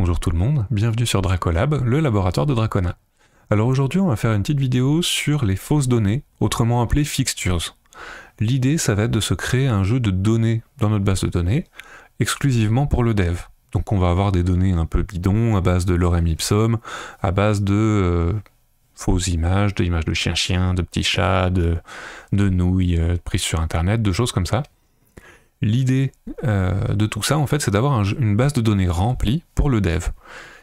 Bonjour tout le monde, bienvenue sur Dracolab, le laboratoire de Dracona. Alors aujourd'hui on va faire une petite vidéo sur les fausses données, autrement appelées fixtures. L'idée ça va être de se créer un jeu de données dans notre base de données, exclusivement pour le dev. Donc on va avoir des données un peu bidons, à base de lorem ipsum, à base de euh, fausses images, d'images de chien chiens de petits chats, de, nouilles euh, prises sur internet, de choses comme ça. L'idée euh, de tout ça, en fait, c'est d'avoir une base de données remplie pour le dev.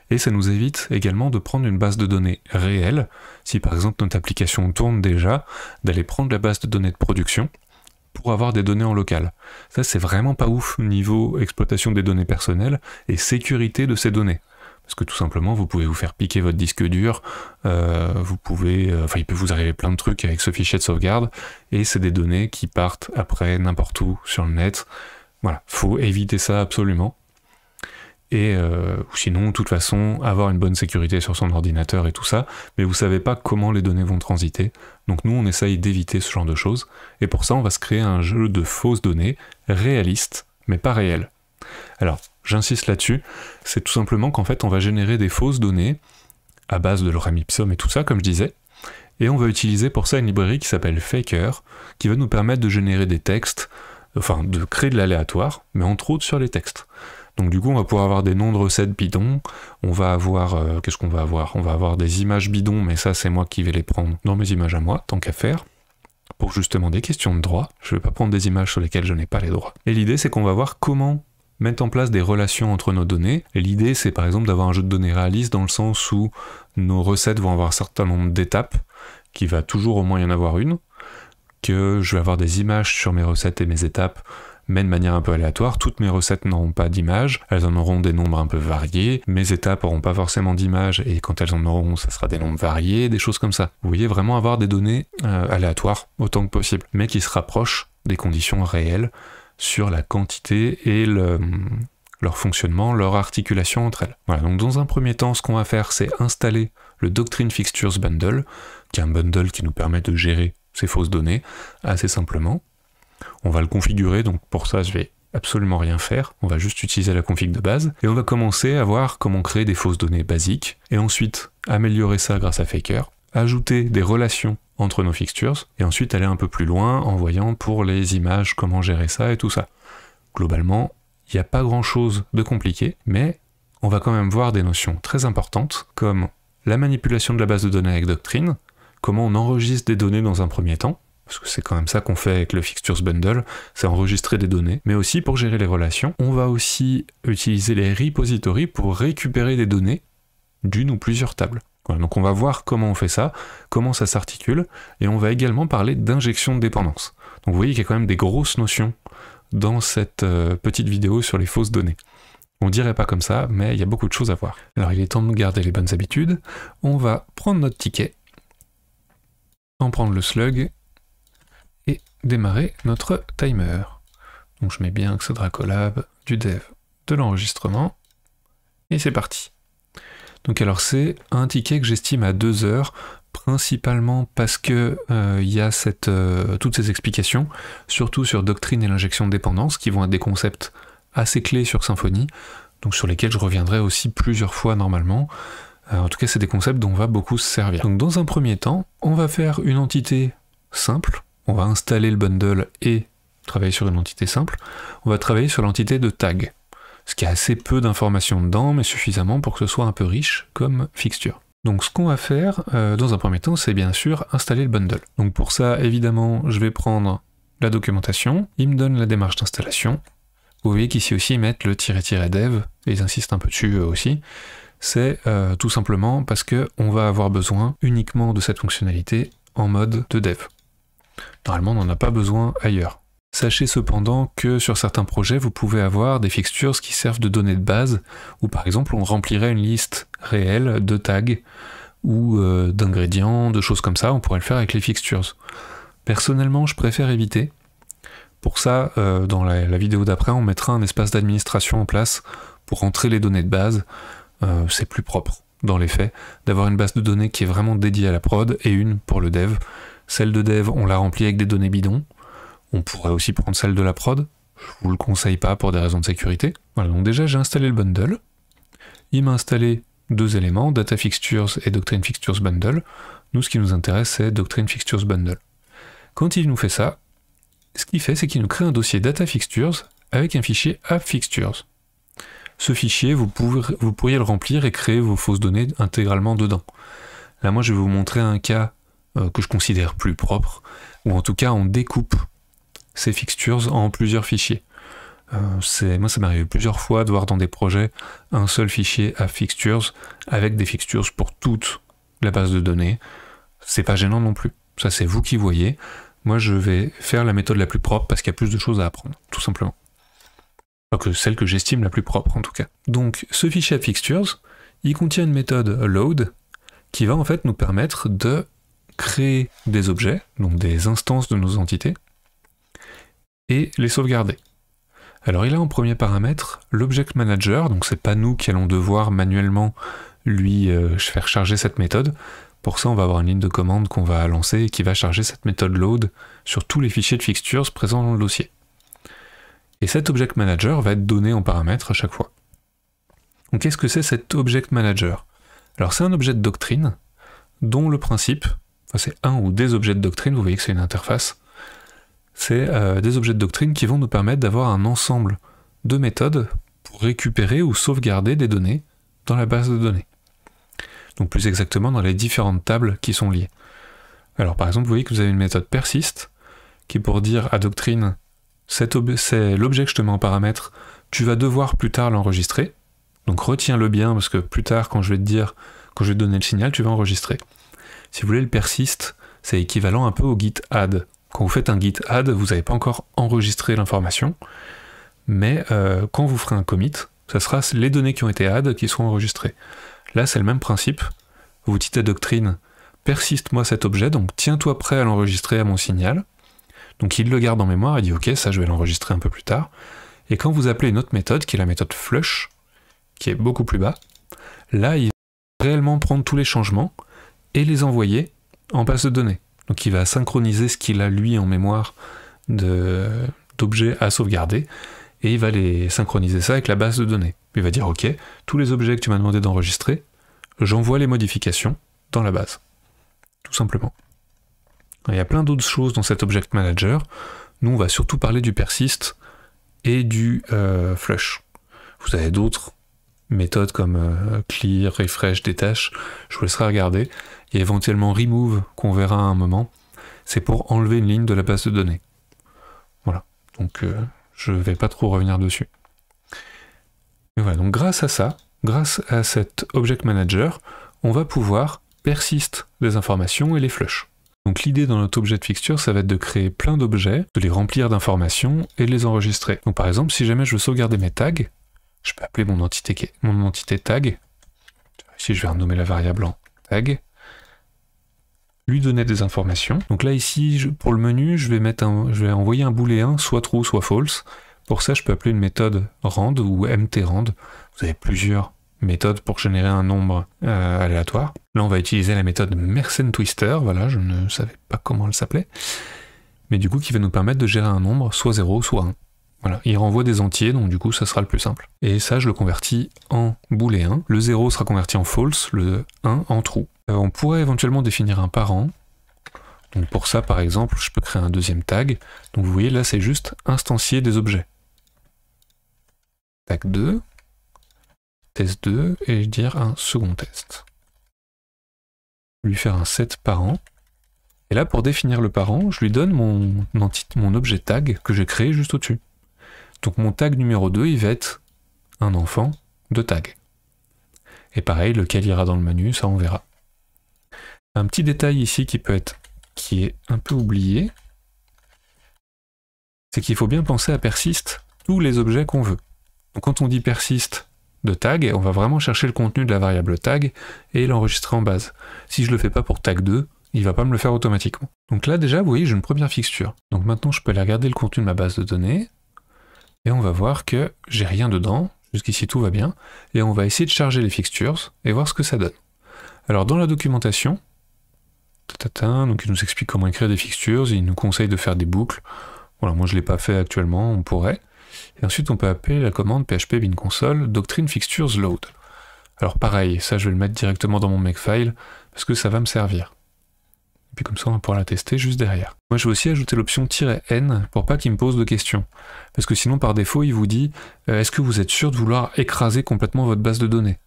Et ça nous évite également de prendre une base de données réelle, si par exemple notre application tourne déjà, d'aller prendre la base de données de production pour avoir des données en local. Ça, c'est vraiment pas ouf niveau exploitation des données personnelles et sécurité de ces données. Parce que tout simplement, vous pouvez vous faire piquer votre disque dur, euh, vous pouvez, euh, enfin, il peut vous arriver plein de trucs avec ce fichier de sauvegarde, et c'est des données qui partent après n'importe où sur le net. Voilà, faut éviter ça absolument. Et euh, sinon, de toute façon, avoir une bonne sécurité sur son ordinateur et tout ça, mais vous savez pas comment les données vont transiter. Donc nous, on essaye d'éviter ce genre de choses, et pour ça, on va se créer un jeu de fausses données réalistes, mais pas réelles. Alors, j'insiste là-dessus, c'est tout simplement qu'en fait on va générer des fausses données à base de lorem ipsum et tout ça, comme je disais, et on va utiliser pour ça une librairie qui s'appelle Faker, qui va nous permettre de générer des textes, enfin de créer de l'aléatoire, mais entre autres sur les textes. Donc du coup, on va pouvoir avoir des noms de recettes bidons, on va avoir, euh, qu'est-ce qu'on va avoir On va avoir des images bidons, mais ça c'est moi qui vais les prendre dans mes images à moi, tant qu'à faire pour justement des questions de droit. Je ne vais pas prendre des images sur lesquelles je n'ai pas les droits. Et l'idée, c'est qu'on va voir comment mettre en place des relations entre nos données. L'idée, c'est par exemple d'avoir un jeu de données réaliste dans le sens où nos recettes vont avoir un certain nombre d'étapes, qui va toujours au moins y en avoir une, que je vais avoir des images sur mes recettes et mes étapes, mais de manière un peu aléatoire. Toutes mes recettes n'auront pas d'images, elles en auront des nombres un peu variés. Mes étapes n'auront pas forcément d'images, et quand elles en auront, ça sera des nombres variés, des choses comme ça. Vous voyez vraiment avoir des données euh, aléatoires autant que possible, mais qui se rapprochent des conditions réelles sur la quantité et leur fonctionnement, leur articulation entre elles. donc dans un premier temps, ce qu'on va faire, c'est installer le Doctrine Fixtures Bundle, qui est un bundle qui nous permet de gérer ces fausses données assez simplement. On va le configurer, donc pour ça, je vais absolument rien faire, on va juste utiliser la config de base, et on va commencer à voir comment créer des fausses données basiques, et ensuite améliorer ça grâce à Faker, ajouter des relations entre nos fixtures, et ensuite aller un peu plus loin en voyant pour les images comment gérer ça et tout ça. Globalement, il n'y a pas grand-chose de compliqué, mais on va quand même voir des notions très importantes comme la manipulation de la base de données avec Doctrine, comment on enregistre des données dans un premier temps, parce que c'est quand même ça qu'on fait avec le Fixtures Bundle, c'est enregistrer des données, mais aussi pour gérer les relations. On va aussi utiliser les repositories pour récupérer des données d'une ou plusieurs tables donc on va voir comment on fait ça, comment ça s'articule, et on va également parler d'injection de dépendance. Donc vous voyez qu'il y a quand même des grosses notions dans cette euh, petite vidéo sur les fausses données. On dirait pas comme ça, mais il y a beaucoup de choses à voir. Alors il est temps de garder les bonnes habitudes. On va prendre notre ticket, en prendre le slug, et démarrer notre timer. Donc je mets bien que c'est Collab, du dev, de l'enregistrement, et c'est parti. Donc alors c'est un ticket que j'estime à deux heures, principalement parce que il euh, y a euh, toutes ces explications, surtout sur doctrine et l'injection de dépendance, qui vont être des concepts assez clés sur Symfony, donc sur lesquels je reviendrai aussi plusieurs fois normalement. Euh, en tout cas, c'est des concepts dont on va beaucoup se servir. Donc dans un premier temps, on va faire une entité simple, on va installer le bundle et travailler sur une entité simple, on va travailler sur l'entité de tag ce qui a assez peu d'informations dedans, mais suffisamment pour que ce soit un peu riche comme fixture. Donc ce qu'on va faire euh, dans un premier temps, c'est bien sûr installer le bundle. Donc pour ça, évidemment, je vais prendre la documentation, il me donne la démarche d'installation. Vous voyez qu'ici aussi, ils mettent le "-dev", et ils insistent un peu dessus eux aussi. C'est euh, tout simplement parce que on va avoir besoin uniquement de cette fonctionnalité en mode de dev. Normalement, on n'en a pas besoin ailleurs. Sachez cependant que sur certains projets, vous pouvez avoir des fixtures qui servent de données de base, ou par exemple on remplirait une liste réelle de tags ou euh, d'ingrédients, de choses comme ça, on pourrait le faire avec les fixtures. Personnellement, je préfère éviter. Pour ça, euh, dans la, vidéo d'après, on mettra un espace d'administration en place pour entrer les données de base. Euh, c'est plus propre, dans les faits, d'avoir une base de données qui est vraiment dédiée à la prod et une pour le dev. Celle de dev, on la remplit avec des données bidons, on pourrait aussi prendre celle de la prod. Je vous le conseille pas pour des raisons de sécurité. Voilà, donc déjà j'ai installé le bundle. Il m'a installé deux éléments, Data Fixtures et Doctrine Fixtures Bundle. Nous, ce qui nous intéresse, c'est Doctrine Fixtures Bundle. Quand il nous fait ça, ce qu'il fait, c'est qu'il nous crée un dossier Data Fixtures avec un fichier App Fixtures. Ce fichier, vous, pouvez, vous pourriez le remplir et créer vos fausses données intégralement dedans. Là, moi, je vais vous montrer un cas euh, que je considère plus propre, ou en tout cas, on découpe ces fixtures en plusieurs fichiers. Euh, moi, ça m'est arrivé plusieurs fois de voir dans des projets un seul fichier à fixtures avec des fixtures pour toute la base de données. C'est pas gênant non plus. Ça, c'est vous qui voyez. Moi, je vais faire la méthode la plus propre parce qu'il y a plus de choses à apprendre, tout simplement. que celle que j'estime la plus propre, en tout cas. Donc, ce fichier à fixtures, il contient une méthode load qui va en fait nous permettre de créer des objets, donc des instances de nos entités, et les sauvegarder. Alors il a en premier paramètre l'object manager, donc c'est pas nous qui allons devoir manuellement lui euh, faire charger cette méthode. Pour ça, on va avoir une ligne de commande qu'on va lancer et qui va charger cette méthode load sur tous les fichiers de fixtures présents dans le dossier. Et cet object manager va être donné en paramètre à chaque fois. Donc qu'est-ce que c'est cet object manager Alors c'est un objet de doctrine dont le principe, c'est un ou des objets de doctrine, vous voyez que c'est une interface, c'est euh, des objets de doctrine qui vont nous permettre d'avoir un ensemble de méthodes pour récupérer ou sauvegarder des données dans la base de données. Donc plus exactement dans les différentes tables qui sont liées. Alors par exemple, vous voyez que vous avez une méthode persiste, qui pour dire à doctrine, c'est l'objet que je te mets en paramètre, tu vas devoir plus tard l'enregistrer. Donc retiens-le bien, parce que plus tard, quand je vais te dire, quand je vais donner le signal, tu vas enregistrer. Si vous voulez, le persiste, c'est équivalent un peu au git add. Quand vous faites un git add, vous n'avez pas encore enregistré l'information, mais euh, quand vous ferez un commit, ça sera les données qui ont été add qui seront enregistrées. Là, c'est le même principe. Vous dites à Doctrine, persiste-moi cet objet, donc tiens-toi prêt à l'enregistrer à mon signal. Donc il le garde en mémoire et dit, ok, ça je vais l'enregistrer un peu plus tard. Et quand vous appelez une autre méthode, qui est la méthode flush, qui est beaucoup plus bas, là, il va réellement prendre tous les changements et les envoyer en base de données. Donc il va synchroniser ce qu'il a lui en mémoire d'objets à sauvegarder et il va les synchroniser ça avec la base de données. Il va dire ok, tous les objets que tu m'as demandé d'enregistrer, j'envoie les modifications dans la base. Tout simplement. Il y a plein d'autres choses dans cet Object Manager. Nous, on va surtout parler du persist et du euh, flush. Vous avez d'autres méthodes comme euh, clear, refresh, détache. Je vous laisserai regarder éventuellement remove qu'on verra à un moment, c'est pour enlever une ligne de la base de données. Voilà, donc euh, je ne vais pas trop revenir dessus. voilà, donc grâce à ça, grâce à cet Object Manager, on va pouvoir persiste les informations et les flush. Donc l'idée dans notre objet de fixture, ça va être de créer plein d'objets, de les remplir d'informations et de les enregistrer. Donc par exemple, si jamais je veux sauvegarder mes tags, je peux appeler mon entité, mon entité tag. Ici, je vais renommer la variable en tag lui donner des informations. Donc là ici, pour le menu, je vais, envoyer un booléen, soit true, soit false. Pour ça, je peux appeler une méthode rand ou mtrand. Vous avez plusieurs méthodes pour générer un nombre euh, aléatoire. Là, on va utiliser la méthode Mersenne Twister. Voilà, je ne savais pas comment elle s'appelait. Mais du coup, qui va nous permettre de gérer un nombre soit 0, soit 1. Voilà, il renvoie des entiers, donc du coup, ça sera le plus simple. Et ça, je le convertis en booléen. Le 0 sera converti en false, le 1 en true. Euh, on pourrait éventuellement définir un parent. pour ça, par exemple, je peux créer un deuxième tag. Donc vous voyez, là, c'est juste instancier des objets. Tag 2, test 2, et je dire un second test. Lui faire un set parent. Et là, pour définir le parent, je lui donne mon, mon objet tag que j'ai créé juste au-dessus. Donc mon tag numéro 2, il va être un enfant de tag. Et pareil, lequel ira dans le menu, ça on verra. Un petit détail ici qui peut être, qui est un peu oublié, c'est qu'il faut bien penser à persiste tous les objets qu'on veut. quand on dit persiste de tag, on va vraiment chercher le contenu de la variable tag et l'enregistrer en base. Si je le fais pas pour tag 2, il va pas me le faire automatiquement. Donc là déjà, vous voyez, j'ai une première fixture. Donc maintenant, je peux aller regarder le contenu de ma base de données, et on va voir que j'ai rien dedans, jusqu'ici tout va bien, et on va essayer de charger les fixtures et voir ce que ça donne. Alors dans la documentation, donc il nous explique comment écrire des fixtures, il nous conseille de faire des boucles. Voilà, moi je ne l'ai pas fait actuellement, on pourrait. Et ensuite on peut appeler la commande php bin console doctrine fixtures load. Alors pareil, ça je vais le mettre directement dans mon makefile parce que ça va me servir. Et puis comme ça on va pouvoir la tester juste derrière. Moi je vais aussi ajouter l'option "-n" pour pas qu'il me pose de questions. Parce que sinon par défaut il vous dit euh, est-ce que vous êtes sûr de vouloir écraser complètement votre base de données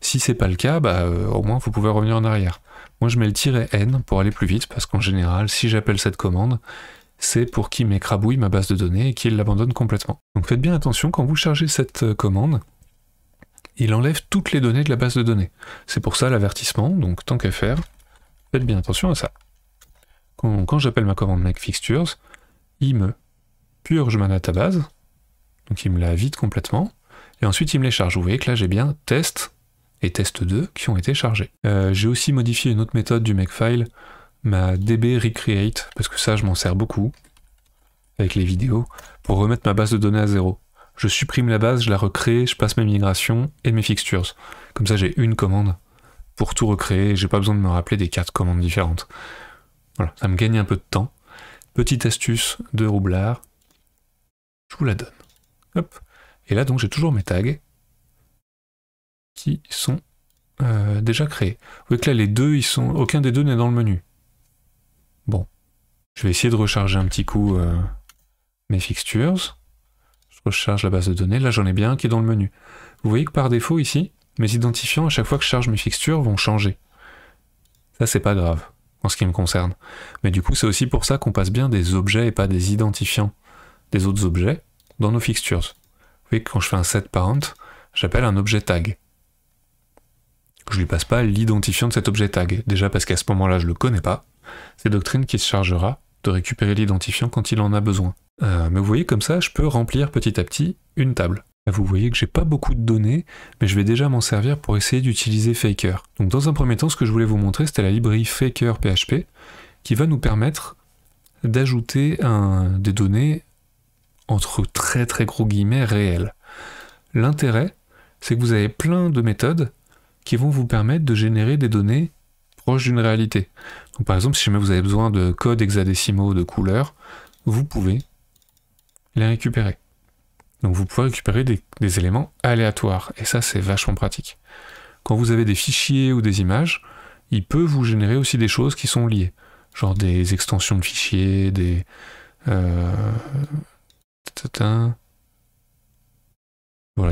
si c'est pas le cas, bah, euh, au moins vous pouvez revenir en arrière. Moi je mets le tiret N pour aller plus vite, parce qu'en général, si j'appelle cette commande, c'est pour qu'il m'écrabouille ma base de données et qu'il l'abandonne complètement. Donc faites bien attention, quand vous chargez cette euh, commande, il enlève toutes les données de la base de données. C'est pour ça l'avertissement, donc tant qu'à faire, faites bien attention à ça. Quand, j'appelle ma commande MacFixtures, fixtures, il me purge ma base, donc il me la vide complètement, et ensuite il me les charge. Vous voyez que là j'ai bien test et test 2 qui ont été chargés. Euh, j'ai aussi modifié une autre méthode du makefile, ma db recreate, parce que ça je m'en sers beaucoup avec les vidéos, pour remettre ma base de données à zéro. Je supprime la base, je la recrée, je passe mes migrations et mes fixtures. Comme ça j'ai une commande pour tout recréer, j'ai pas besoin de me rappeler des quatre commandes différentes. Voilà, ça me gagne un peu de temps. Petite astuce de roublard, je vous la donne. Hop. Et là donc j'ai toujours mes tags, qui sont euh, déjà créés. Vous voyez que là, les deux, ils sont, aucun des deux n'est dans le menu. Bon. Je vais essayer de recharger un petit coup euh, mes fixtures. Je recharge la base de données. Là, j'en ai bien un qui est dans le menu. Vous voyez que par défaut, ici, mes identifiants, à chaque fois que je charge mes fixtures, vont changer. Ça, c'est pas grave, en ce qui me concerne. Mais du coup, c'est aussi pour ça qu'on passe bien des objets et pas des identifiants des autres objets dans nos fixtures. Vous voyez que quand je fais un set parent, j'appelle un objet tag je lui passe pas l'identifiant de cet objet tag, déjà parce qu'à ce moment-là je le connais pas. C'est Doctrine qui se chargera de récupérer l'identifiant quand il en a besoin. Euh, mais vous voyez comme ça, je peux remplir petit à petit une table. vous voyez que j'ai pas beaucoup de données, mais je vais déjà m'en servir pour essayer d'utiliser Faker. Donc dans un premier temps, ce que je voulais vous montrer, c'était la librairie Faker PHP, qui va nous permettre d'ajouter des données entre très très gros guillemets réelles. L'intérêt, c'est que vous avez plein de méthodes qui vont vous permettre de générer des données proches d'une réalité. par exemple, si jamais vous avez besoin de codes hexadécimaux de couleurs, vous pouvez les récupérer. Donc vous pouvez récupérer des, éléments aléatoires, et ça c'est vachement pratique. Quand vous avez des fichiers ou des images, il peut vous générer aussi des choses qui sont liées, genre des extensions de fichiers, des... Euh,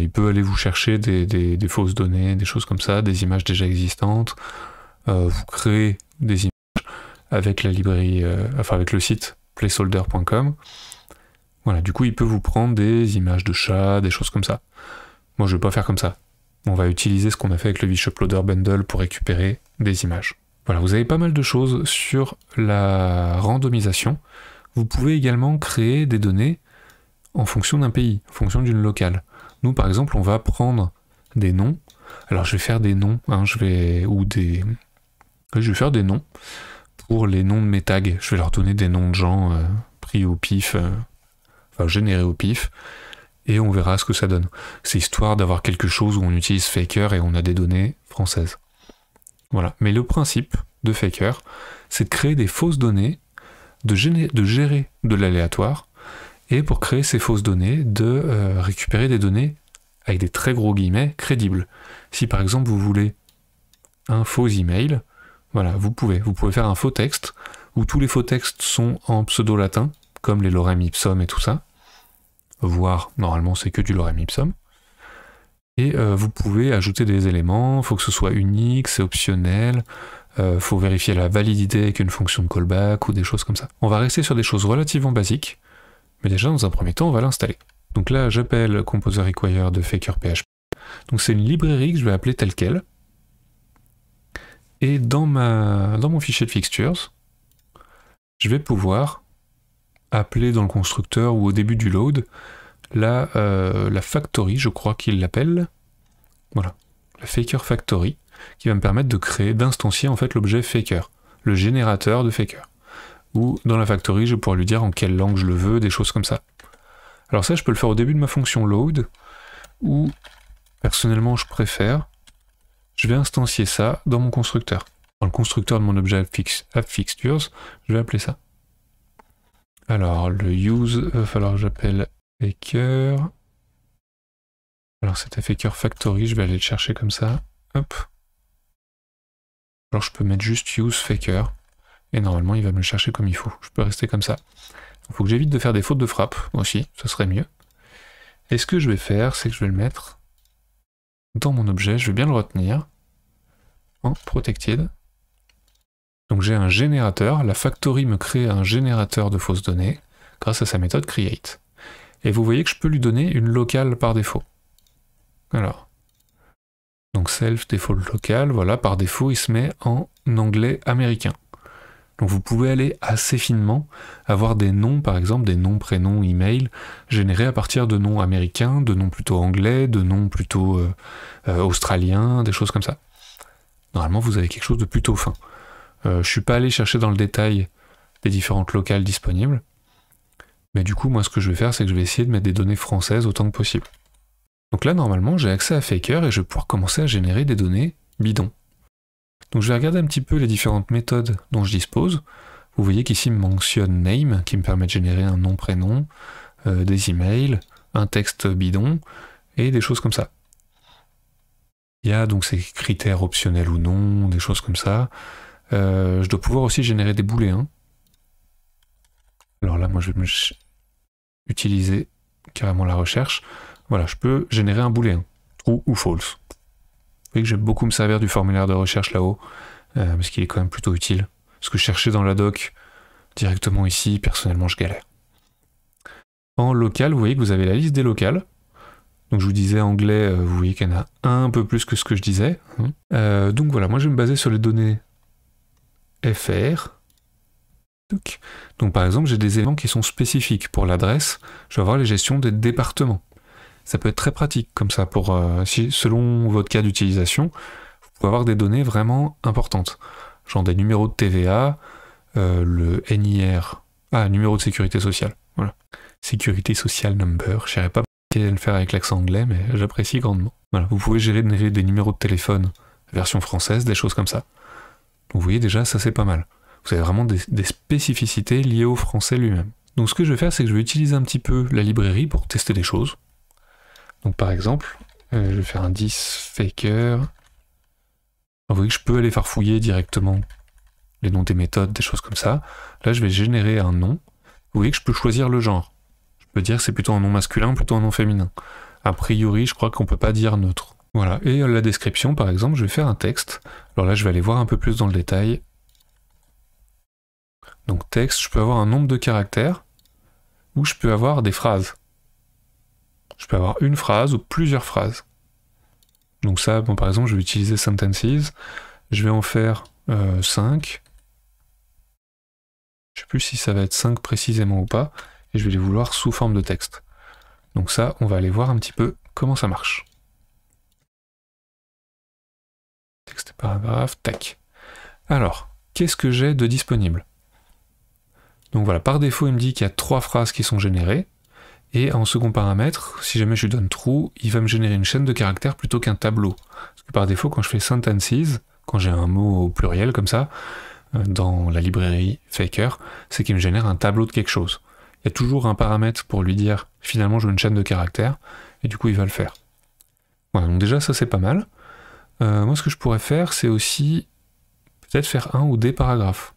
il peut aller vous chercher des, fausses données, des choses comme ça, des images déjà existantes. Euh, vous créez des images avec la librairie, euh, enfin avec le site placeholder.com. Voilà, du coup, il peut vous prendre des images de chats, des choses comme ça. Moi, je ne vais pas faire comme ça. On va utiliser ce qu'on a fait avec le Loader Bundle pour récupérer des images. Voilà, vous avez pas mal de choses sur la randomisation. Vous pouvez également créer des données en fonction d'un pays, en fonction d'une locale. Nous, par exemple, on va prendre des noms. Alors, je vais faire des noms, hein, je vais ou des, je vais faire des noms pour les noms de mes tags. Je vais leur donner des noms de gens euh, pris au pif, euh, enfin générés au pif, et on verra ce que ça donne. C'est histoire d'avoir quelque chose où on utilise Faker et on a des données françaises. Voilà. Mais le principe de Faker, c'est de créer des fausses données, de, de, gérer de l'aléatoire et pour créer ces fausses données, de euh, récupérer des données avec des très gros guillemets crédibles. Si par exemple vous voulez un faux email, voilà, vous pouvez. Vous pouvez faire un faux texte, où tous les faux textes sont en pseudo-latin, comme les lorem ipsum et tout ça, voire normalement c'est que du lorem ipsum. Et euh, vous pouvez ajouter des éléments, il faut que ce soit unique, c'est optionnel, il euh, faut vérifier la validité avec une fonction de callback ou des choses comme ça. On va rester sur des choses relativement basiques, mais déjà, dans un premier temps, on va l'installer. Donc là, j'appelle Composer Require de FakerPHP. Donc c'est une librairie que je vais appeler telle qu'elle. Et dans, ma, dans mon fichier de fixtures, je vais pouvoir appeler dans le constructeur ou au début du load la, euh, la factory, je crois qu'il l'appelle. Voilà, la faker factory, qui va me permettre de créer, d'instancier en fait l'objet faker, le générateur de faker ou dans la factory, je pourrais lui dire en quelle langue je le veux, des choses comme ça. Alors ça, je peux le faire au début de ma fonction load, ou personnellement, je préfère, je vais instancier ça dans mon constructeur. Dans le constructeur de mon objet AppFixtures, je vais appeler ça. Alors, le use, il falloir j'appelle faker. Alors, c'était faker factory, je vais aller le chercher comme ça. Hop. Alors, je peux mettre juste use faker. Et normalement, il va me le chercher comme il faut. Je peux rester comme ça. Il faut que j'évite de faire des fautes de frappe aussi, ce serait mieux. Et ce que je vais faire, c'est que je vais le mettre dans mon objet, je vais bien le retenir, en protected. Donc j'ai un générateur, la factory me crée un générateur de fausses données grâce à sa méthode create. Et vous voyez que je peux lui donner une locale par défaut. Alors, donc self default local, voilà, par défaut il se met en anglais américain. Donc vous pouvez aller assez finement, avoir des noms, par exemple des noms, prénoms, email, générés à partir de noms américains, de noms plutôt anglais, de noms plutôt euh, euh, australiens, des choses comme ça. Normalement, vous avez quelque chose de plutôt fin. Euh, je suis pas allé chercher dans le détail les différentes locales disponibles, mais du coup, moi, ce que je vais faire, c'est que je vais essayer de mettre des données françaises autant que possible. Donc là, normalement, j'ai accès à Faker et je vais pouvoir commencer à générer des données bidons. Donc je vais regarder un petit peu les différentes méthodes dont je dispose. Vous voyez qu'ici me mentionne name, qui me permet de générer un nom, prénom, euh, des emails, un texte bidon, et des choses comme ça. Il y a donc ces critères optionnels ou non, des choses comme ça. Euh, je dois pouvoir aussi générer des booléens. Hein. Alors là, moi, je vais utiliser carrément la recherche. Voilà, je peux générer un booléen, hein. true ou false que j'aime beaucoup me servir du formulaire de recherche là-haut, euh, parce qu'il est quand même plutôt utile. Ce que je cherchais dans la doc directement ici, personnellement, je galère. En local, vous voyez que vous avez la liste des locales. Donc je vous disais anglais, euh, vous voyez qu'il y en a un peu plus que ce que je disais. Hein. Euh, donc voilà, moi je vais me baser sur les données FR. Donc par exemple, j'ai des éléments qui sont spécifiques. Pour l'adresse, je vais avoir les gestions des départements ça peut être très pratique comme ça pour euh, selon votre cas d'utilisation, vous pouvez avoir des données vraiment importantes, genre des numéros de TVA, euh, le NIR, ah numéro de sécurité sociale, voilà, sécurité sociale number, je sais pas le faire avec l'accent anglais, mais j'apprécie grandement. Voilà, vous pouvez gérer des numéros de téléphone version française, des choses comme ça. vous voyez déjà, ça c'est pas mal. Vous avez vraiment des spécificités liées au français lui-même. Donc ce que je vais faire, c'est que je vais utiliser un petit peu la librairie pour tester des choses. Donc par exemple, euh, je vais faire un 10 faker. Ah, vous voyez que je peux aller farfouiller directement les noms des méthodes, des choses comme ça. Là, je vais générer un nom. Vous voyez que je peux choisir le genre. Je peux dire que c'est plutôt un nom masculin, plutôt un nom féminin. A priori, je crois qu'on ne peut pas dire neutre. Voilà, et euh, la description, par exemple, je vais faire un texte. Alors là, je vais aller voir un peu plus dans le détail. Donc texte, je peux avoir un nombre de caractères, ou je peux avoir des phrases. Je peux avoir une phrase ou plusieurs phrases. Donc ça, bon, par exemple, je vais utiliser sentences. Je vais en faire 5. Euh, je sais plus si ça va être 5 précisément ou pas. Et je vais les vouloir sous forme de texte. Donc ça, on va aller voir un petit peu comment ça marche. Texte paragraphe, tac. Alors, qu'est-ce que j'ai de disponible Donc voilà, par défaut, il me dit qu'il y a trois phrases qui sont générées. Et en second paramètre, si jamais je lui donne true, il va me générer une chaîne de caractères plutôt qu'un tableau. Parce que par défaut, quand je fais sentences, quand j'ai un mot au pluriel comme ça, euh, dans la librairie Faker, c'est qu'il me génère un tableau de quelque chose. Il y a toujours un paramètre pour lui dire finalement je veux une chaîne de caractères, et du coup il va le faire. Voilà, donc déjà ça c'est pas mal. Euh, moi ce que je pourrais faire c'est aussi peut-être faire un ou des paragraphes.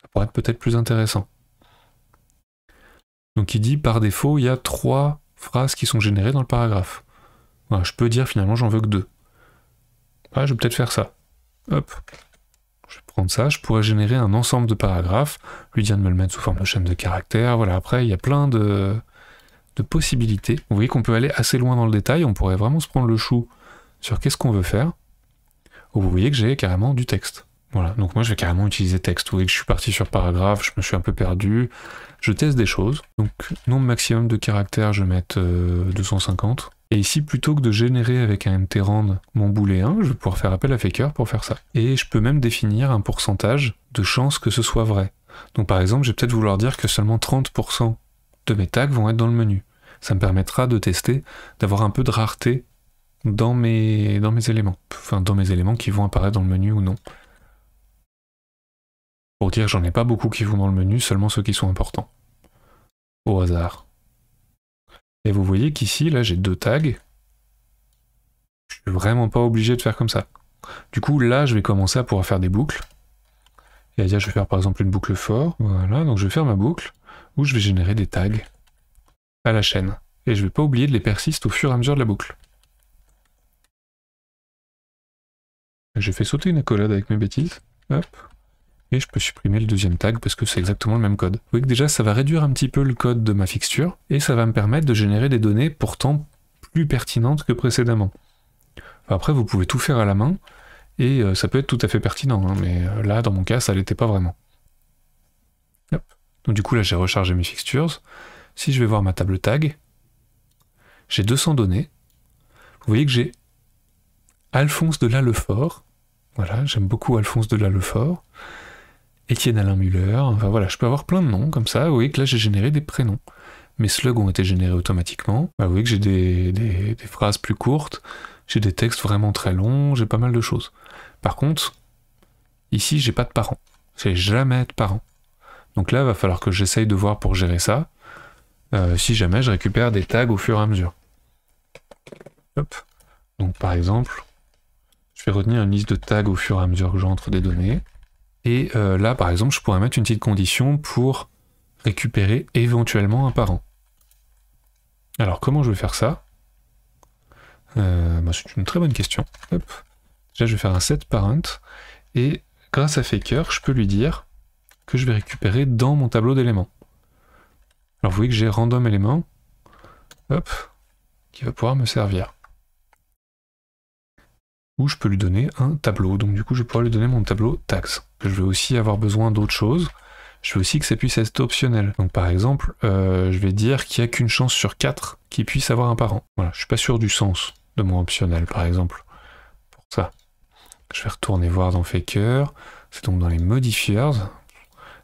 Ça pourrait être peut-être plus intéressant. Donc il dit par défaut, il y a trois phrases qui sont générées dans le paragraphe. je peux dire finalement j'en veux que deux. Ah, je vais peut-être faire ça. Hop. Je vais prendre ça, je pourrais générer un ensemble de paragraphes, lui dire de me le mettre sous forme de chaîne de caractères. Voilà, après, il y a plein de, de possibilités. Vous voyez qu'on peut aller assez loin dans le détail, on pourrait vraiment se prendre le chou sur qu'est-ce qu'on veut faire. Vous voyez que j'ai carrément du texte. Voilà, donc moi je vais carrément utiliser texte. Vous voyez que je suis parti sur paragraphe, je me suis un peu perdu. Je teste des choses. Donc nombre maximum de caractères, je vais mettre 250. Euh, Et ici, plutôt que de générer avec un mtrand mon boulet 1, je vais pouvoir faire appel à Faker pour faire ça. Et je peux même définir un pourcentage de chances que ce soit vrai. Donc par exemple, je vais peut-être vouloir dire que seulement 30% de mes tags vont être dans le menu. Ça me permettra de tester, d'avoir un peu de rareté dans dans mes éléments. Enfin, dans mes éléments qui vont apparaître dans le menu ou non. Pour dire, j'en ai pas beaucoup qui vont dans le menu, seulement ceux qui sont importants. Au hasard. Et vous voyez qu'ici, là, j'ai deux tags. Je suis vraiment pas obligé de faire comme ça. Du coup, là, je vais commencer à pouvoir faire des boucles. Et à dire, je vais faire par exemple une boucle fort. Voilà, donc je vais faire ma boucle, où je vais générer des tags à la chaîne. Et je vais pas oublier de les persister au fur et à mesure de la boucle. J'ai fait sauter une accolade avec mes bêtises. Hop et je peux supprimer le deuxième tag parce que c'est exactement le même code. Vous voyez que déjà ça va réduire un petit peu le code de ma fixture et ça va me permettre de générer des données pourtant plus pertinentes que précédemment. Après vous pouvez tout faire à la main et euh, ça peut être tout à fait pertinent, hein, mais euh, là dans mon cas ça l'était pas vraiment. Donc du coup là j'ai rechargé mes fixtures. Si je vais voir ma table tag, j'ai 200 données. Vous voyez que j'ai Alphonse de la lefort Voilà, j'aime beaucoup Alphonse de la Lefort. Étienne Alain Muller, enfin voilà, je peux avoir plein de noms comme ça, vous voyez que là j'ai généré des prénoms. Mes slugs ont été générés automatiquement, bah, vous voyez que j'ai des, phrases plus courtes, j'ai des textes vraiment très longs, j'ai pas mal de choses. Par contre, ici j'ai pas de parents, j'ai jamais de parents. Donc là, il va falloir que j'essaye de voir pour gérer ça. Euh, si jamais je récupère des tags au fur et à mesure. Donc par exemple, je vais retenir une liste de tags au fur et à mesure que j'entre des données. Et euh, là, par exemple, je pourrais mettre une petite condition pour récupérer éventuellement un parent. Alors, comment je vais faire ça euh, bah, C'est une très bonne question. Hop. Déjà, je vais faire un set parent. Et grâce à Faker, je peux lui dire que je vais récupérer dans mon tableau d'éléments. Alors, vous voyez que j'ai random élément. Hop. Qui va pouvoir me servir. Ou je peux lui donner un tableau. Donc, du coup, je pourrais lui donner mon tableau tax je vais aussi avoir besoin d'autres choses. Je veux aussi que ça puisse être optionnel. Donc par exemple, euh, je vais dire qu'il n'y a qu'une chance sur quatre qu'il puisse avoir un parent. Voilà, je suis pas sûr du sens de mon optionnel, par exemple. Pour ça, je vais retourner voir dans Faker. C'est donc dans les modifiers.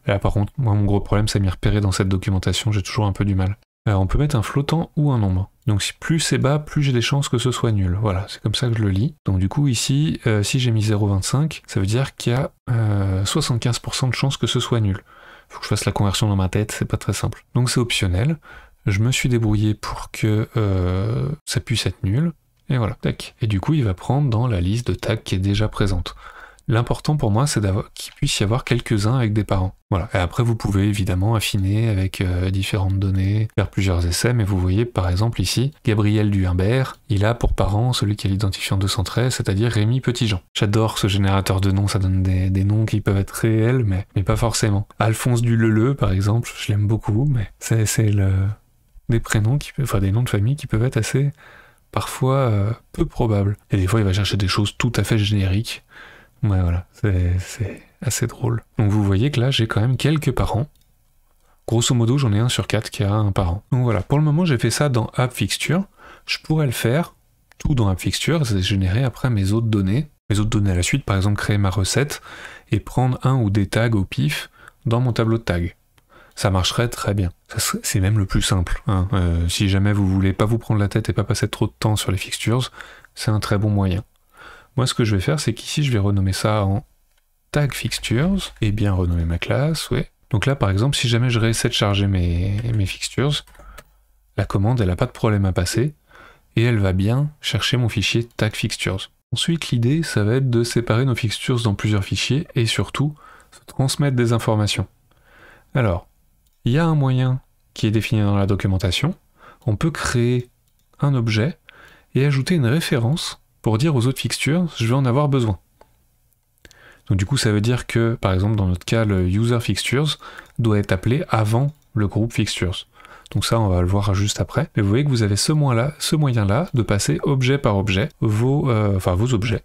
Là, par contre, moi, mon gros problème, c'est m'y repérer dans cette documentation. J'ai toujours un peu du mal. Euh, on peut mettre un flottant ou un nombre. Donc plus c'est bas, plus j'ai des chances que ce soit nul. Voilà, c'est comme ça que je le lis. Donc du coup ici, euh, si j'ai mis 0,25, ça veut dire qu'il y a 75% euh, de chances que ce soit nul. Faut que je fasse la conversion dans ma tête, c'est pas très simple. Donc c'est optionnel. Je me suis débrouillé pour que ça puisse être nul. Et voilà, tac. Et du coup, il va prendre dans la liste de tags qui est déjà présente. L'important pour moi, c'est qu'il puisse y avoir quelques-uns avec des parents. Voilà. Et après, vous pouvez évidemment affiner avec euh, différentes données, faire plusieurs essais, mais vous voyez par exemple ici, Gabriel Duimbert, il a pour parent celui qui a l'identifiant 213, c'est-à-dire Rémi Petitjean. J'adore ce générateur de noms, ça donne des, noms qui peuvent être réels, mais, mais pas forcément. Alphonse Duleleu, par exemple, je l'aime beaucoup, mais c'est le... des prénoms, qui, enfin des noms de famille qui peuvent être assez parfois euh, peu probables. Et des fois, il va chercher des choses tout à fait génériques voilà, c'est assez drôle. Donc vous voyez que là, j'ai quand même quelques parents. Grosso modo, j'en ai un sur quatre qui a un parent. Donc voilà, pour le moment, j'ai fait ça dans App Fixture. Je pourrais le faire tout dans App Fixture, c'est générer après mes autres données. Mes autres données à la suite, par exemple, créer ma recette et prendre un ou des tags au pif dans mon tableau de tags. Ça marcherait très bien. C'est même le plus simple. Hein. Euh, si jamais vous voulez pas vous prendre la tête et pas passer trop de temps sur les fixtures, c'est un très bon moyen. Moi, ce que je vais faire, c'est qu'ici, je vais renommer ça en tag fixtures, et bien renommer ma classe, ouais. Donc là, par exemple, si jamais je réessaie de charger mes, mes fixtures, la commande, elle n'a pas de problème à passer, et elle va bien chercher mon fichier tag fixtures. Ensuite, l'idée, ça va être de séparer nos fixtures dans plusieurs fichiers, et surtout, se transmettre des informations. Alors, il y a un moyen qui est défini dans la documentation, on peut créer un objet et ajouter une référence pour dire aux autres fixtures, je vais en avoir besoin. Donc du coup, ça veut dire que, par exemple, dans notre cas, le user fixtures doit être appelé avant le groupe fixtures. Donc ça, on va le voir juste après. Mais vous voyez que vous avez ce moyen-là, ce moyen-là de passer objet par objet vos, euh, enfin, vos objets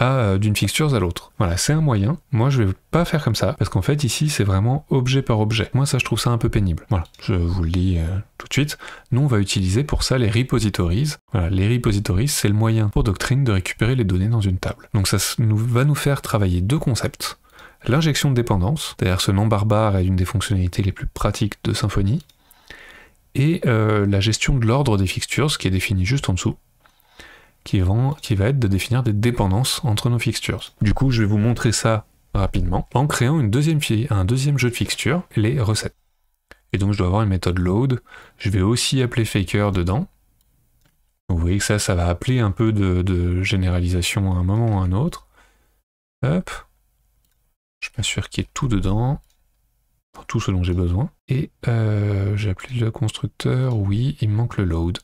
euh, d'une fixture à l'autre. Voilà, c'est un moyen. Moi, je vais pas faire comme ça parce qu'en fait, ici, c'est vraiment objet par objet. Moi, ça, je trouve ça un peu pénible. Voilà, je vous le dis euh, tout de suite. Nous, on va utiliser pour ça les repositories. Voilà, les repositories, c'est le moyen pour Doctrine de récupérer les données dans une table. Donc, ça va nous faire travailler deux concepts. L'injection de dépendance, c'est-à-dire ce nom barbare est une des fonctionnalités les plus pratiques de Symfony, et euh, la gestion de l'ordre des fixtures, qui est défini juste en dessous, qui, va être de définir des dépendances entre nos fixtures. Du coup, je vais vous montrer ça rapidement en créant une deuxième, un deuxième jeu de fixtures, les recettes. Et donc je dois avoir une méthode load, je vais aussi appeler faker dedans. Vous voyez que ça, ça va appeler un peu de, généralisation à un moment ou à un autre. Hop, je m'assure qu'il y ait tout dedans, tout ce dont j'ai besoin. Et euh, j'ai appelé le constructeur, oui, il me manque le load.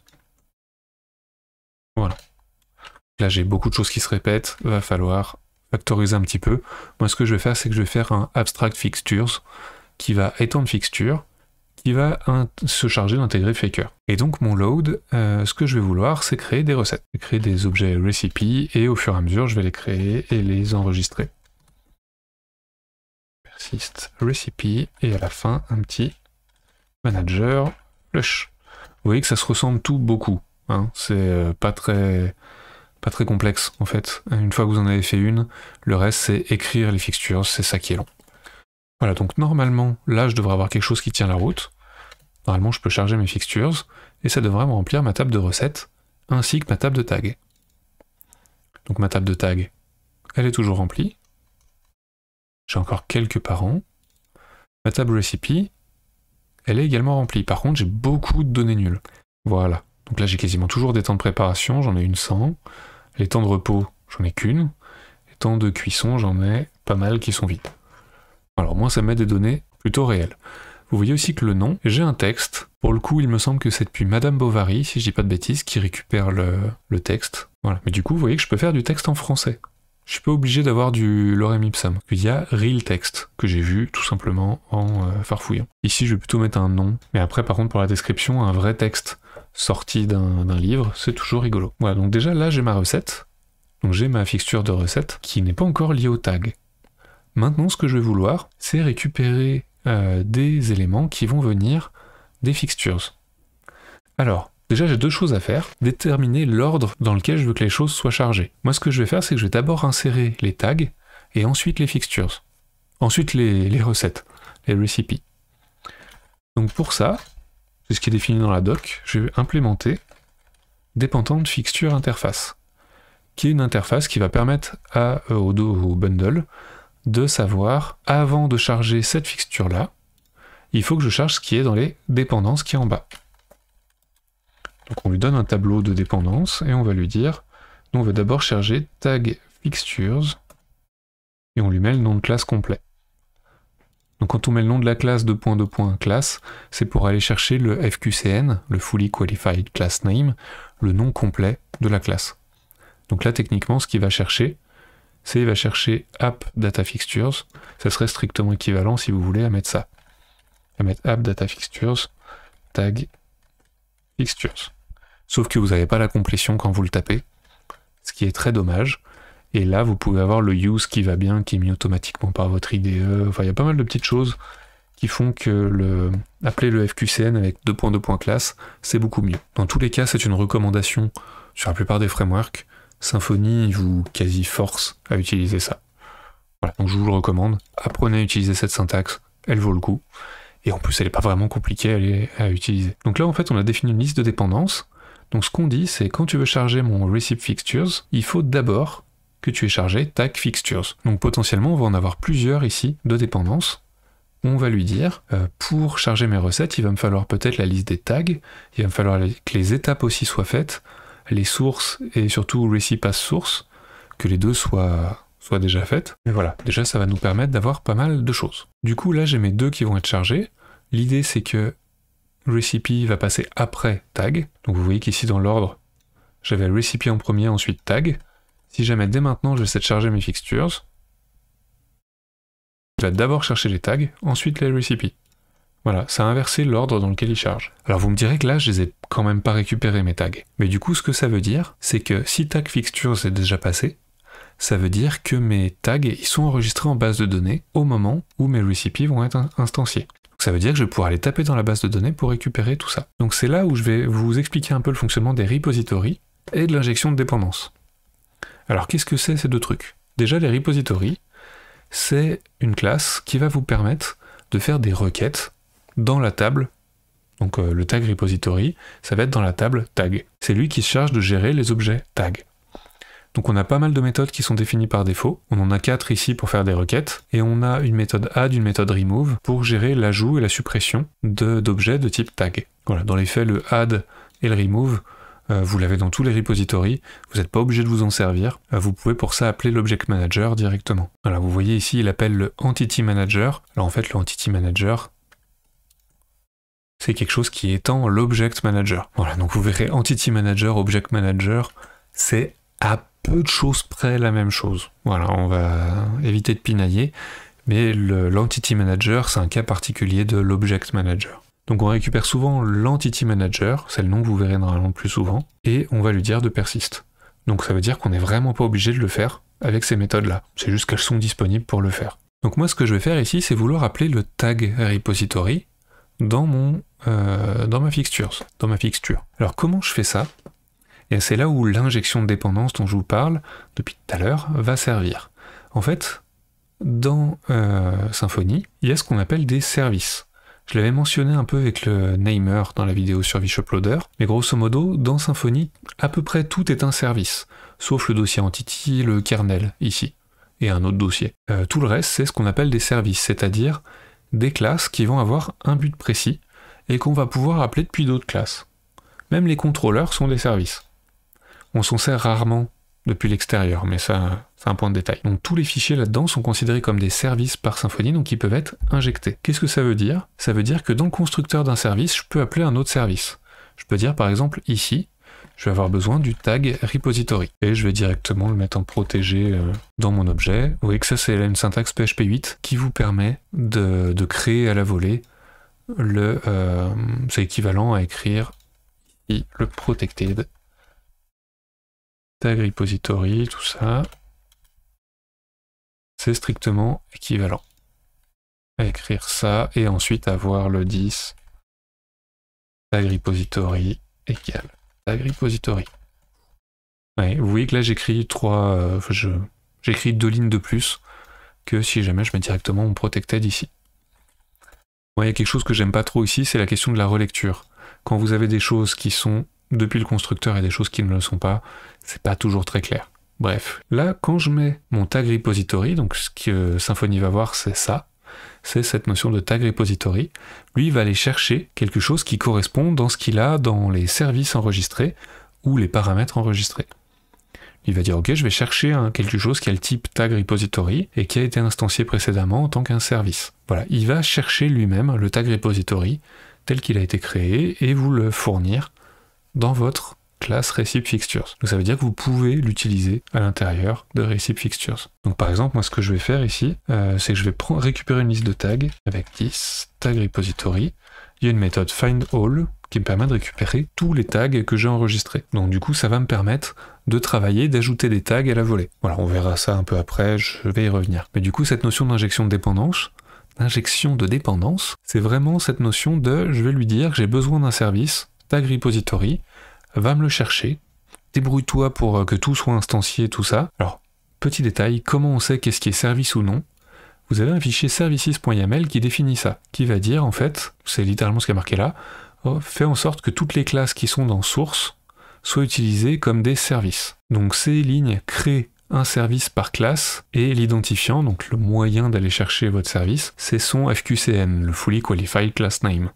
Voilà. Là, j'ai beaucoup de choses qui se répètent, va falloir factoriser un petit peu. Moi, ce que je vais faire, c'est que je vais faire un abstract fixtures qui va étendre Fixtures, qui va se charger d'intégrer Faker. Et donc mon load, euh, ce que je vais vouloir, c'est créer des recettes. créer des objets recipe et au fur et à mesure, je vais les créer et les enregistrer. Persist recipe et à la fin, un petit manager flush. Vous voyez que ça se ressemble tout beaucoup. Hein. C'est euh, pas très pas très complexe en fait. Une fois que vous en avez fait une, le reste c'est écrire les fixtures, c'est ça qui est long. Voilà, donc normalement, là je devrais avoir quelque chose qui tient la route. Normalement, je peux charger mes fixtures, et ça devrait me remplir ma table de recettes, ainsi que ma table de tag. Donc ma table de tag, elle est toujours remplie. J'ai encore quelques parents. Ma table recipe, elle est également remplie. Par contre, j'ai beaucoup de données nulles. Voilà. Donc là, j'ai quasiment toujours des temps de préparation, j'en ai une 100. Les temps de repos, j'en ai qu'une. Les temps de cuisson, j'en ai pas mal qui sont vides. Alors moi, ça met des données plutôt réelles. Vous voyez aussi que le nom, j'ai un texte. Pour le coup, il me semble que c'est depuis Madame Bovary, si je dis pas de bêtises, qui récupère le, texte. Voilà. Mais du coup, vous voyez que je peux faire du texte en français. Je suis pas obligé d'avoir du lorem ipsum. Il y a real text que j'ai vu tout simplement en euh, farfouillant. Ici, je vais plutôt mettre un nom. Mais après, par contre, pour la description, un vrai texte sortie d'un livre, c'est toujours rigolo. Voilà, donc déjà là j'ai ma recette, donc j'ai ma fixture de recette qui n'est pas encore liée au tag. Maintenant ce que je vais vouloir, c'est récupérer euh, des éléments qui vont venir des fixtures. Alors, déjà j'ai deux choses à faire, déterminer l'ordre dans lequel je veux que les choses soient chargées. Moi ce que je vais faire, c'est que je vais d'abord insérer les tags, et ensuite les fixtures. Ensuite les, les recettes, les recipes. Donc pour ça, c'est ce qui est défini dans la doc, je vais implémenter dépendante fixture interface, qui est une interface qui va permettre à, euh, au, bundle de savoir, avant de charger cette fixture-là, il faut que je charge ce qui est dans les dépendances qui est en bas. Donc on lui donne un tableau de dépendances et on va lui dire, nous on va d'abord charger tag fixtures et on lui met le nom de classe complet. Donc quand on met le nom de la classe de point de classe, c'est pour aller chercher le FQCN, le Fully Qualified Class Name, le nom complet de la classe. Donc là techniquement ce qu'il va chercher, c'est il va chercher app data fixtures. Ça serait strictement équivalent si vous voulez à mettre ça. À mettre app data fixtures tag fixtures. Sauf que vous n'avez pas la complétion quand vous le tapez, ce qui est très dommage. Et là, vous pouvez avoir le use qui va bien, qui est mis automatiquement par votre IDE. Enfin, il y a pas mal de petites choses qui font que le appeler le FQCN avec points classe, c'est beaucoup mieux. Dans tous les cas, c'est une recommandation sur la plupart des frameworks. Symfony vous quasi force à utiliser ça. Voilà, donc je vous le recommande. Apprenez à utiliser cette syntaxe, elle vaut le coup. Et en plus, elle n'est pas vraiment compliquée à, utiliser. Donc là, en fait, on a défini une liste de dépendances. Donc ce qu'on dit, c'est quand tu veux charger mon receipt fixtures, il faut d'abord que tu es chargé, tag fixtures. Donc potentiellement, on va en avoir plusieurs ici de dépendance On va lui dire, euh, pour charger mes recettes, il va me falloir peut-être la liste des tags, il va me falloir que les étapes aussi soient faites, les sources et surtout Recipe source, que les deux soient, soient déjà faites. Mais voilà, déjà ça va nous permettre d'avoir pas mal de choses. Du coup là j'ai mes deux qui vont être chargés. L'idée c'est que Recipe va passer après tag. Donc vous voyez qu'ici dans l'ordre, j'avais Recipe en premier, ensuite tag. Si jamais dès maintenant j'essaie de charger mes fixtures, il va d'abord chercher les tags, ensuite les recipes. Voilà, ça a inversé l'ordre dans lequel il charge. Alors vous me direz que là, je les ai quand même pas récupérés mes tags. Mais du coup, ce que ça veut dire, c'est que si tag fixtures est déjà passé, ça veut dire que mes tags ils sont enregistrés en base de données au moment où mes recipes vont être instanciés. ça veut dire que je vais pouvoir aller taper dans la base de données pour récupérer tout ça. Donc c'est là où je vais vous expliquer un peu le fonctionnement des repositories et de l'injection de dépendance. Alors qu'est-ce que c'est ces deux trucs Déjà, les repositories, c'est une classe qui va vous permettre de faire des requêtes dans la table. Donc euh, le tag repository, ça va être dans la table tag. C'est lui qui se charge de gérer les objets tag. Donc on a pas mal de méthodes qui sont définies par défaut. On en a quatre ici pour faire des requêtes. Et on a une méthode add, une méthode remove pour gérer l'ajout et la suppression d'objets de, de, type tag. Voilà, dans les faits, le add et le remove euh, vous l'avez dans tous les repositories, vous n'êtes pas obligé de vous en servir, euh, vous pouvez pour ça appeler l'object manager directement. Voilà, vous voyez ici, il appelle le entity manager. Alors en fait, le entity manager, c'est quelque chose qui étend l'object manager. Voilà, donc vous verrez entity manager, object manager, c'est à peu de choses près la même chose. Voilà, on va éviter de pinailler, mais l'entity manager, c'est un cas particulier de l'object manager. Donc on récupère souvent l'entity manager, c'est le nom que vous verrez normalement le plus souvent, et on va lui dire de persist. Donc ça veut dire qu'on n'est vraiment pas obligé de le faire avec ces méthodes-là, c'est juste qu'elles sont disponibles pour le faire. Donc moi ce que je vais faire ici, c'est vouloir appeler le tag repository dans, mon, euh, dans, ma dans ma fixture. Alors comment je fais ça Et eh c'est là où l'injection de dépendance dont je vous parle depuis tout à l'heure va servir. En fait, dans euh, Symfony, il y a ce qu'on appelle des services. Je l'avais mentionné un peu avec le Namer dans la vidéo sur VishUploader, mais grosso modo, dans Symfony, à peu près tout est un service, sauf le dossier Entity, le kernel, ici, et un autre dossier. Euh, tout le reste, c'est ce qu'on appelle des services, c'est-à-dire des classes qui vont avoir un but précis, et qu'on va pouvoir appeler depuis d'autres classes. Même les contrôleurs sont des services. On s'en sert rarement depuis l'extérieur, mais ça, c'est un point de détail. Donc tous les fichiers là-dedans sont considérés comme des services par Symfony, donc ils peuvent être injectés. Qu'est-ce que ça veut dire Ça veut dire que dans le constructeur d'un service, je peux appeler un autre service. Je peux dire par exemple ici, je vais avoir besoin du tag repository. Et je vais directement le mettre en protégé euh, dans mon objet. Vous voyez que ça, c'est une syntaxe PHP 8 qui vous permet de, créer à la volée le... Euh, c'est équivalent à écrire le protected, tag repository, tout ça c'est strictement équivalent. Écrire ça et ensuite avoir le 10 tag repository égale vous voyez que là j'écris trois, euh, j'écris deux lignes de plus que si jamais je mets directement mon protected ici. il y a quelque chose que j'aime pas trop ici, c'est la question de la relecture. Quand vous avez des choses qui sont depuis le constructeur et des choses qui ne le sont pas, c'est pas toujours très clair. Bref, là, quand je mets mon tag repository, donc ce que Symfony va voir, c'est ça, c'est cette notion de tag repository. Lui, il va aller chercher quelque chose qui correspond dans ce qu'il a dans les services enregistrés ou les paramètres enregistrés. Il va dire, ok, je vais chercher quelque chose qui a le type tag repository et qui a été instancié précédemment en tant qu'un service. Voilà, il va chercher lui-même le tag repository tel qu'il a été créé et vous le fournir dans votre classe Recipe Fixtures. Donc ça veut dire que vous pouvez l'utiliser à l'intérieur de Recipe Fixtures. Donc par exemple, moi ce que je vais faire ici, euh, c'est que je vais récupérer une liste de tags avec 10, tag repository. Il y a une méthode findAll qui me permet de récupérer tous les tags que j'ai enregistrés. Donc du coup, ça va me permettre de travailler, d'ajouter des tags à la volée. Voilà, on verra ça un peu après, je vais y revenir. Mais du coup, cette notion d'injection de dépendance, injection de dépendance, c'est vraiment cette notion de je vais lui dire que j'ai besoin d'un service, tag repository, va me le chercher, débrouille-toi pour euh, que tout soit instancié, tout ça. Alors, petit détail, comment on sait qu'est-ce qui est service ou non Vous avez un fichier services.yml qui définit ça, qui va dire en fait, c'est littéralement ce qui est marqué là, fait oh, fais en sorte que toutes les classes qui sont dans source soient utilisées comme des services. Donc ces lignes créent un service par classe et l'identifiant, donc le moyen d'aller chercher votre service, c'est son FQCN, le Fully Qualified Class Name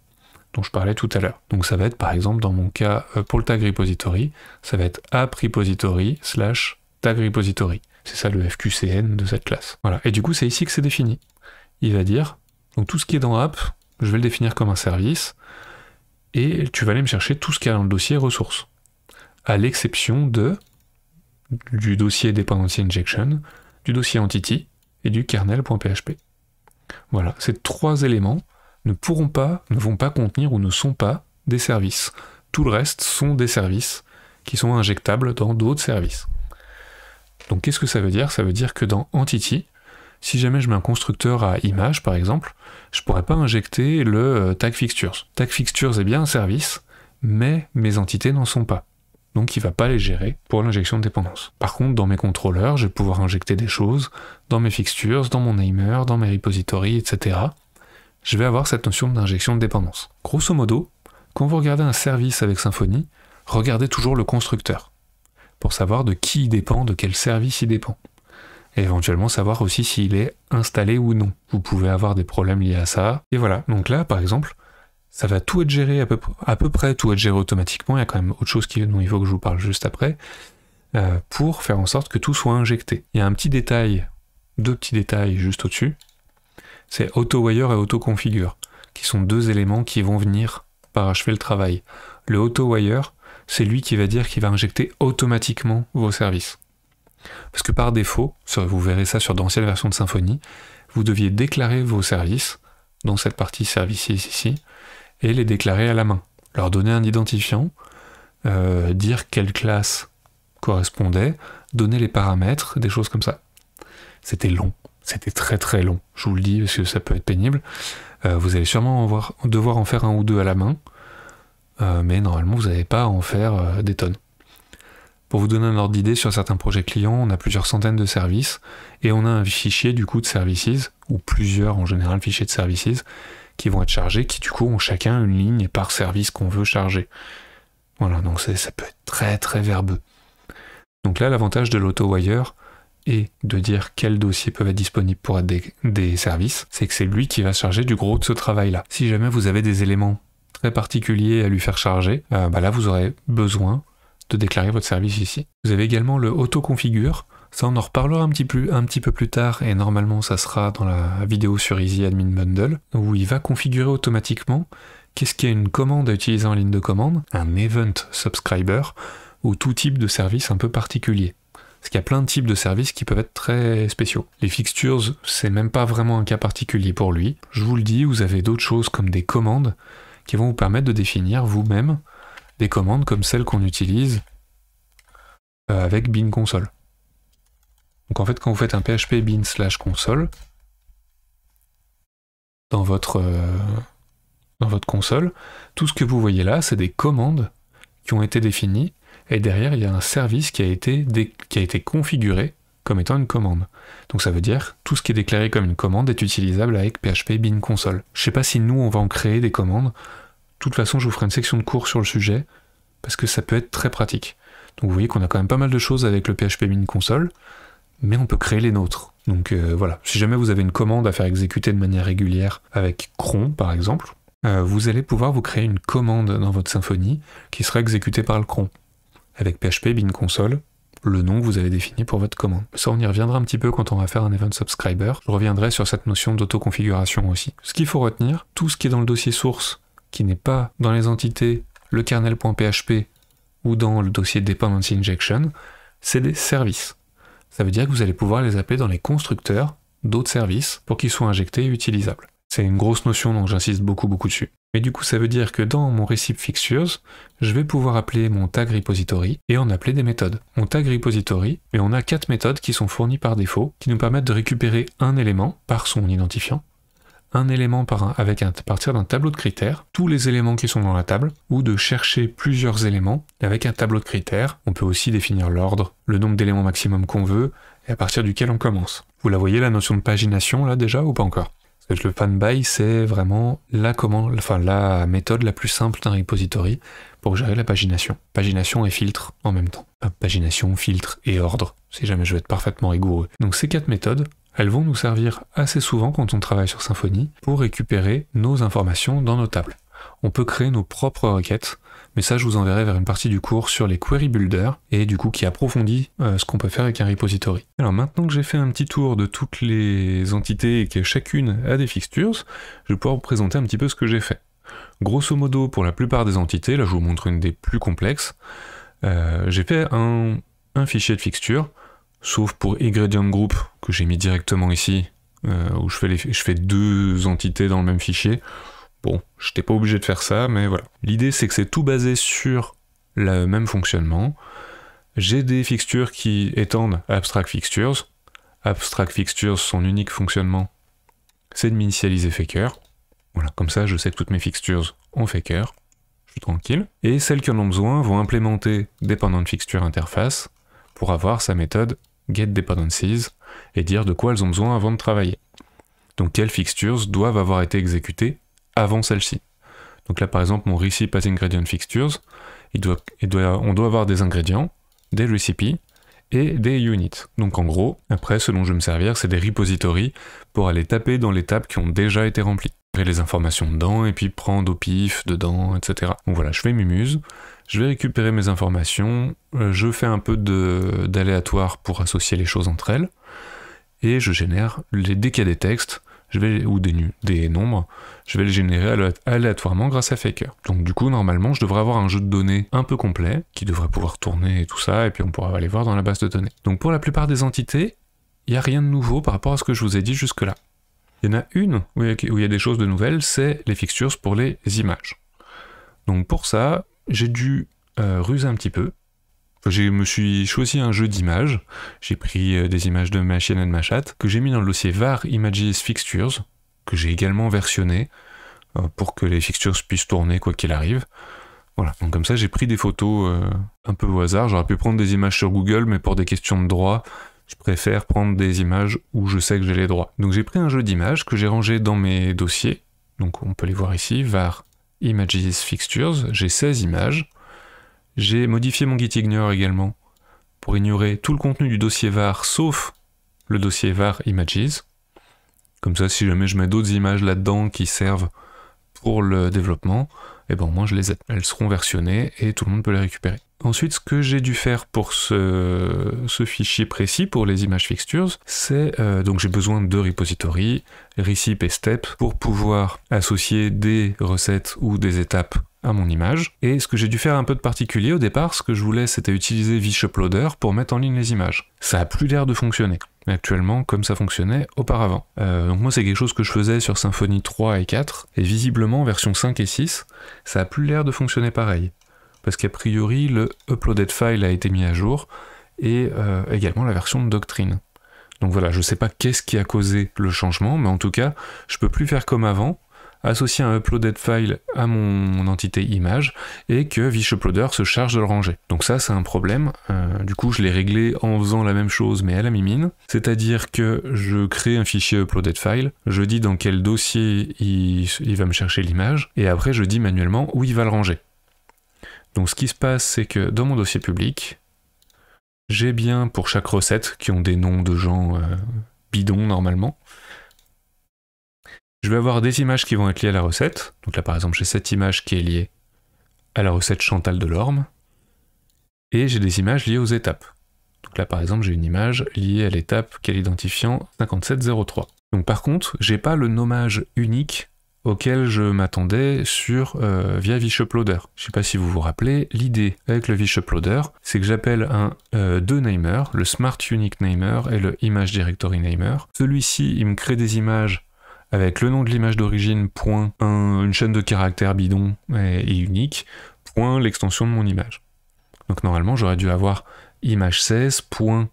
dont je parlais tout à l'heure. Donc ça va être par exemple dans mon cas euh, pour le tag repository, ça va être app repository slash tag repository. C'est ça le FQCN de cette classe. Voilà. Et du coup, c'est ici que c'est défini. Il va dire, donc tout ce qui est dans app, je vais le définir comme un service, et tu vas aller me chercher tout ce qu'il y a dans le dossier ressources. À l'exception de du dossier dependency injection, du dossier entity et du kernel.php. Voilà, ces trois éléments ne pourront pas, ne vont pas contenir ou ne sont pas des services. Tout le reste sont des services qui sont injectables dans d'autres services. Donc qu'est-ce que ça veut dire Ça veut dire que dans Entity, si jamais je mets un constructeur à image par exemple, je pourrais pas injecter le euh, tag fixtures. Tag fixtures est bien un service, mais mes entités n'en sont pas. Donc il va pas les gérer pour l'injection de dépendance. Par contre, dans mes contrôleurs, je vais pouvoir injecter des choses, dans mes fixtures, dans mon namer, dans mes repositories, etc je vais avoir cette notion d'injection de dépendance. Grosso modo, quand vous regardez un service avec Symfony, regardez toujours le constructeur, pour savoir de qui il dépend, de quel service il dépend. Et éventuellement savoir aussi s'il est installé ou non. Vous pouvez avoir des problèmes liés à ça. Et voilà, donc là, par exemple, ça va tout être géré à peu, près, tout être géré automatiquement. Il y a quand même autre chose qui, dont il faut que je vous parle juste après, euh, pour faire en sorte que tout soit injecté. Il y a un petit détail, deux petits détails juste au-dessus c'est auto-wire et AutoConfigure, qui sont deux éléments qui vont venir parachever le travail. Le auto-wire, c'est lui qui va dire qu'il va injecter automatiquement vos services. Parce que par défaut, vous verrez ça sur d'anciennes versions de Symfony, vous deviez déclarer vos services dans cette partie services ici, et les déclarer à la main. Leur donner un identifiant, euh, dire quelle classe correspondait, donner les paramètres, des choses comme ça. C'était long. C'était très très long, je vous le dis, parce que ça peut être pénible. Euh, vous allez sûrement devoir en faire un ou deux à la main, euh, mais normalement vous n'avez pas à en faire euh, des tonnes. Pour vous donner un ordre d'idée, sur certains projets clients, on a plusieurs centaines de services, et on a un fichier du coup de services, ou plusieurs en général fichiers de services, qui vont être chargés, qui du coup ont chacun une ligne par service qu'on veut charger. Voilà, donc ça peut être très très verbeux. Donc là, l'avantage de l'auto-wire, et de dire quels dossiers peuvent être disponibles pour être des, services, c'est que c'est lui qui va charger du gros de ce travail-là. Si jamais vous avez des éléments très particuliers à lui faire charger, euh, bah là vous aurez besoin de déclarer votre service ici. Vous avez également le autoconfigure, Ça, on en reparlera un petit, un petit peu plus tard et normalement, ça sera dans la vidéo sur Easy Admin Bundle où il va configurer automatiquement qu'est-ce qu'il a une commande à utiliser en ligne de commande, un event subscriber ou tout type de service un peu particulier. Parce qu'il y a plein de types de services qui peuvent être très spéciaux. Les fixtures, c'est même pas vraiment un cas particulier pour lui. Je vous le dis, vous avez d'autres choses comme des commandes qui vont vous permettre de définir vous-même des commandes comme celles qu'on utilise euh, avec bin console. Donc en fait, quand vous faites un php bin slash console dans votre, euh, dans votre console, tout ce que vous voyez là, c'est des commandes qui ont été définies et derrière, il y a un service qui a été, qui a été configuré comme étant une commande. Donc ça veut dire tout ce qui est déclaré comme une commande est utilisable avec PHP bin console. Je sais pas si nous on va en créer des commandes. De toute façon, je vous ferai une section de cours sur le sujet parce que ça peut être très pratique. Donc vous voyez qu'on a quand même pas mal de choses avec le PHP bin console, mais on peut créer les nôtres. Donc euh, voilà, si jamais vous avez une commande à faire exécuter de manière régulière avec cron par exemple, euh, vous allez pouvoir vous créer une commande dans votre Symfony qui sera exécutée par le cron avec PHP Bin Console, le nom que vous avez défini pour votre commande. Ça, on y reviendra un petit peu quand on va faire un event subscriber. Je reviendrai sur cette notion d'autoconfiguration aussi. Ce qu'il faut retenir, tout ce qui est dans le dossier source, qui n'est pas dans les entités, le kernel.php ou dans le dossier dependency injection, c'est des services. Ça veut dire que vous allez pouvoir les appeler dans les constructeurs d'autres services pour qu'ils soient injectés et utilisables. C'est une grosse notion donc j'insiste beaucoup beaucoup dessus. Mais du coup, ça veut dire que dans mon recipe fixtures, je vais pouvoir appeler mon tag repository et en appeler des méthodes. Mon tag repository, et on a quatre méthodes qui sont fournies par défaut, qui nous permettent de récupérer un élément par son identifiant, un élément par un, avec à partir d'un tableau de critères, tous les éléments qui sont dans la table, ou de chercher plusieurs éléments avec un tableau de critères. On peut aussi définir l'ordre, le nombre d'éléments maximum qu'on veut, et à partir duquel on commence. Vous la voyez la notion de pagination là déjà ou pas encore le fanby, c'est vraiment la, méthode la plus simple d'un repository pour gérer la pagination. Pagination et filtre en même temps. Ah, pagination, filtre et ordre, si jamais je veux être parfaitement rigoureux. Donc ces quatre méthodes, elles vont nous servir assez souvent quand on travaille sur Symfony pour récupérer nos informations dans nos tables. On peut créer nos propres requêtes mais ça je vous enverrai vers une partie du cours sur les query builder et du coup qui approfondit euh, ce qu'on peut faire avec un repository. Alors maintenant que j'ai fait un petit tour de toutes les entités et que chacune a des fixtures, je vais pouvoir vous présenter un petit peu ce que j'ai fait. Grosso modo pour la plupart des entités, là je vous montre une des plus complexes, euh, j'ai fait un, fichier de fixture, sauf pour ingredient group que j'ai mis directement ici, euh, où je fais deux entités dans le même fichier. Bon, j'étais pas obligé de faire ça, mais voilà. L'idée c'est que c'est tout basé sur le même fonctionnement. J'ai des fixtures qui étendent abstract fixtures. Abstract fixtures, son unique fonctionnement, c'est de m'initialiser faker. Voilà, comme ça je sais que toutes mes fixtures ont faker. Je suis tranquille. Et celles qui en ont besoin vont implémenter dépendant interface pour avoir sa méthode getDependencies et dire de quoi elles ont besoin avant de travailler. Donc quelles fixtures doivent avoir été exécutées avant celle-ci. Donc là, par exemple, mon recipe as ingredient fixtures, il doit, on doit avoir des ingrédients, des recipes et des units. Donc en gros, après, selon je vais me servir, c'est des repositories pour aller taper dans les tables qui ont déjà été remplies. et les informations dedans et puis prendre au pif dedans, etc. Donc voilà, je fais mumuse, je vais récupérer mes informations, euh, je fais un peu d'aléatoire pour associer les choses entre elles, et je génère les, dès qu'il y a des textes, je vais, ou des, des nombres, je vais les générer aléatoirement grâce à Faker. Donc du coup, normalement, je devrais avoir un jeu de données un peu complet, qui devrait pouvoir tourner et tout ça, et puis on pourra aller voir dans la base de données. Donc pour la plupart des entités, il n'y a rien de nouveau par rapport à ce que je vous ai dit jusque-là. Il y en a une où il y a des choses de nouvelles, c'est les fixtures pour les images. Donc pour ça, j'ai dû euh, ruser un petit peu, je me suis choisi un jeu d'images. J'ai pris euh, des images de ma chienne et de ma chatte, que j'ai mis dans le dossier var images fixtures, que j'ai également versionné euh, pour que les fixtures puissent tourner quoi qu'il arrive. Voilà, donc comme ça j'ai pris des photos euh, un peu au hasard. J'aurais pu prendre des images sur Google, mais pour des questions de droit, je préfère prendre des images où je sais que j'ai les droits. Donc j'ai pris un jeu d'images que j'ai rangé dans mes dossiers. Donc on peut les voir ici, var images fixtures. J'ai 16 images. J'ai modifié mon gitignore également pour ignorer tout le contenu du dossier var sauf le dossier var images. Comme ça, si jamais je mets d'autres images là-dedans qui servent pour le développement, et eh ben, moi je les Elles seront versionnées et tout le monde peut les récupérer. Ensuite, ce que j'ai dû faire pour ce, fichier précis, pour les images fixtures, c'est euh, donc j'ai besoin de deux repositories, Recipe et step, pour pouvoir associer des recettes ou des étapes à mon image. Et ce que j'ai dû faire un peu de particulier au départ, ce que je voulais c'était utiliser uploader pour mettre en ligne les images. Ça a plus l'air de fonctionner actuellement comme ça fonctionnait auparavant. Euh, donc moi c'est quelque chose que je faisais sur Symfony 3 et 4, et visiblement version 5 et 6, ça a plus l'air de fonctionner pareil. Parce qu'a priori le uploaded file a été mis à jour, et euh, également la version de Doctrine. Donc voilà, je sais pas qu'est-ce qui a causé le changement, mais en tout cas, je peux plus faire comme avant, associer un uploaded file à mon entité image et que VishUploader se charge de le ranger. Donc ça, c'est un problème. Euh, du coup, je l'ai réglé en faisant la même chose mais à la mimine. C'est-à-dire que je crée un fichier uploaded file, je dis dans quel dossier il, va me chercher l'image et après je dis manuellement où il va le ranger. Donc ce qui se passe, c'est que dans mon dossier public, j'ai bien pour chaque recette, qui ont des noms de gens euh, bidons normalement, je vais avoir des images qui vont être liées à la recette. Donc là, par exemple, j'ai cette image qui est liée à la recette Chantal de l'Orme. Et j'ai des images liées aux étapes. Donc là, par exemple, j'ai une image liée à l'étape qui l'identifiant 5703. Donc par contre, j'ai pas le nommage unique auquel je m'attendais sur euh, via vishuploader. Je sais pas si vous vous rappelez, l'idée avec le vishuploader, c'est que j'appelle un euh, deux namers, le Smart Unique Namer et le Image Directory Namer. Celui-ci, il me crée des images avec le nom de l'image d'origine, point, une chaîne de caractères bidon et, unique, point, l'extension de mon image. Donc normalement, j'aurais dû avoir image 16, point,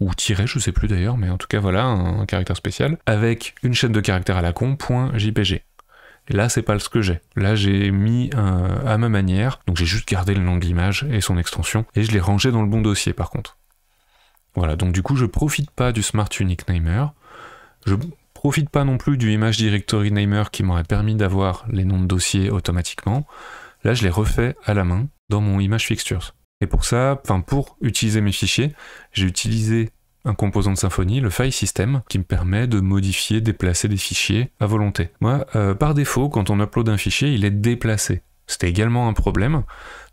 ou tiré, je sais plus d'ailleurs, mais en tout cas voilà, un, caractère spécial, avec une chaîne de caractères à la con, point, JPG. Et là, c'est pas ce que j'ai. Là, j'ai mis euh, à ma manière, donc j'ai juste gardé le nom de l'image et son extension, et je l'ai rangé dans le bon dossier par contre. Voilà, donc du coup, je profite pas du Smart Unique Namer. Je profite pas non plus du image directory namer qui m'aurait permis d'avoir les noms de dossiers automatiquement. Là, je les refais à la main dans mon image fixtures. Et pour ça, enfin pour utiliser mes fichiers, j'ai utilisé un composant de Symfony, le file system, qui me permet de modifier, déplacer des fichiers à volonté. Moi, euh, par défaut, quand on upload un fichier, il est déplacé. C'était également un problème.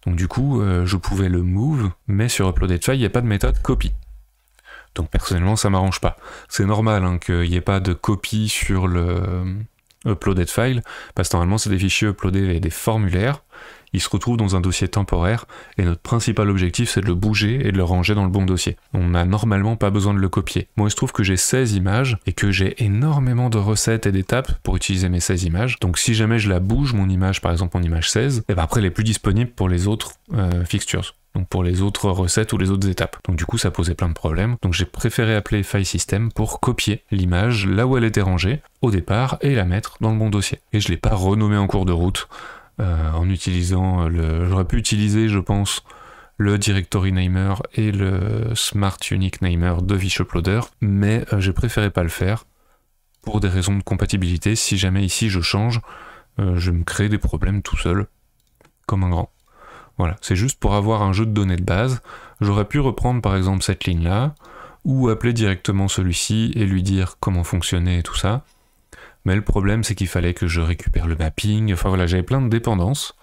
Donc du coup, euh, je pouvais le move, mais sur uploaded file, il n'y a pas de méthode copy. Donc personnellement, ça m'arrange pas. C'est normal hein, qu'il n'y ait pas de copie sur le euh, uploaded file, parce que normalement, c'est des fichiers uploadés avec des formulaires, il se retrouve dans un dossier temporaire, et notre principal objectif c'est de le bouger et de le ranger dans le bon dossier. On n'a normalement pas besoin de le copier. Moi il se trouve que j'ai 16 images, et que j'ai énormément de recettes et d'étapes pour utiliser mes 16 images, donc si jamais je la bouge, mon image, par exemple en image 16, et eh ben après elle est plus disponible pour les autres euh, fixtures donc pour les autres recettes ou les autres étapes. Donc du coup ça posait plein de problèmes, donc j'ai préféré appeler file system pour copier l'image là où elle était rangée au départ et la mettre dans le bon dossier. Et je l'ai pas renommée en cours de route, euh, en utilisant euh, le. J'aurais pu utiliser, je pense, le directory namer et le smart unique namer de Vishuploader, mais euh, j'ai préféré pas le faire pour des raisons de compatibilité. Si jamais ici je change, je me crée des problèmes tout seul, comme un grand. Voilà, c'est juste pour avoir un jeu de données de base. J'aurais pu reprendre par exemple cette ligne-là, ou appeler directement celui-ci et lui dire comment fonctionner et tout ça. Mais le problème, c'est qu'il fallait que je récupère le mapping. Enfin voilà, j'avais plein de dépendances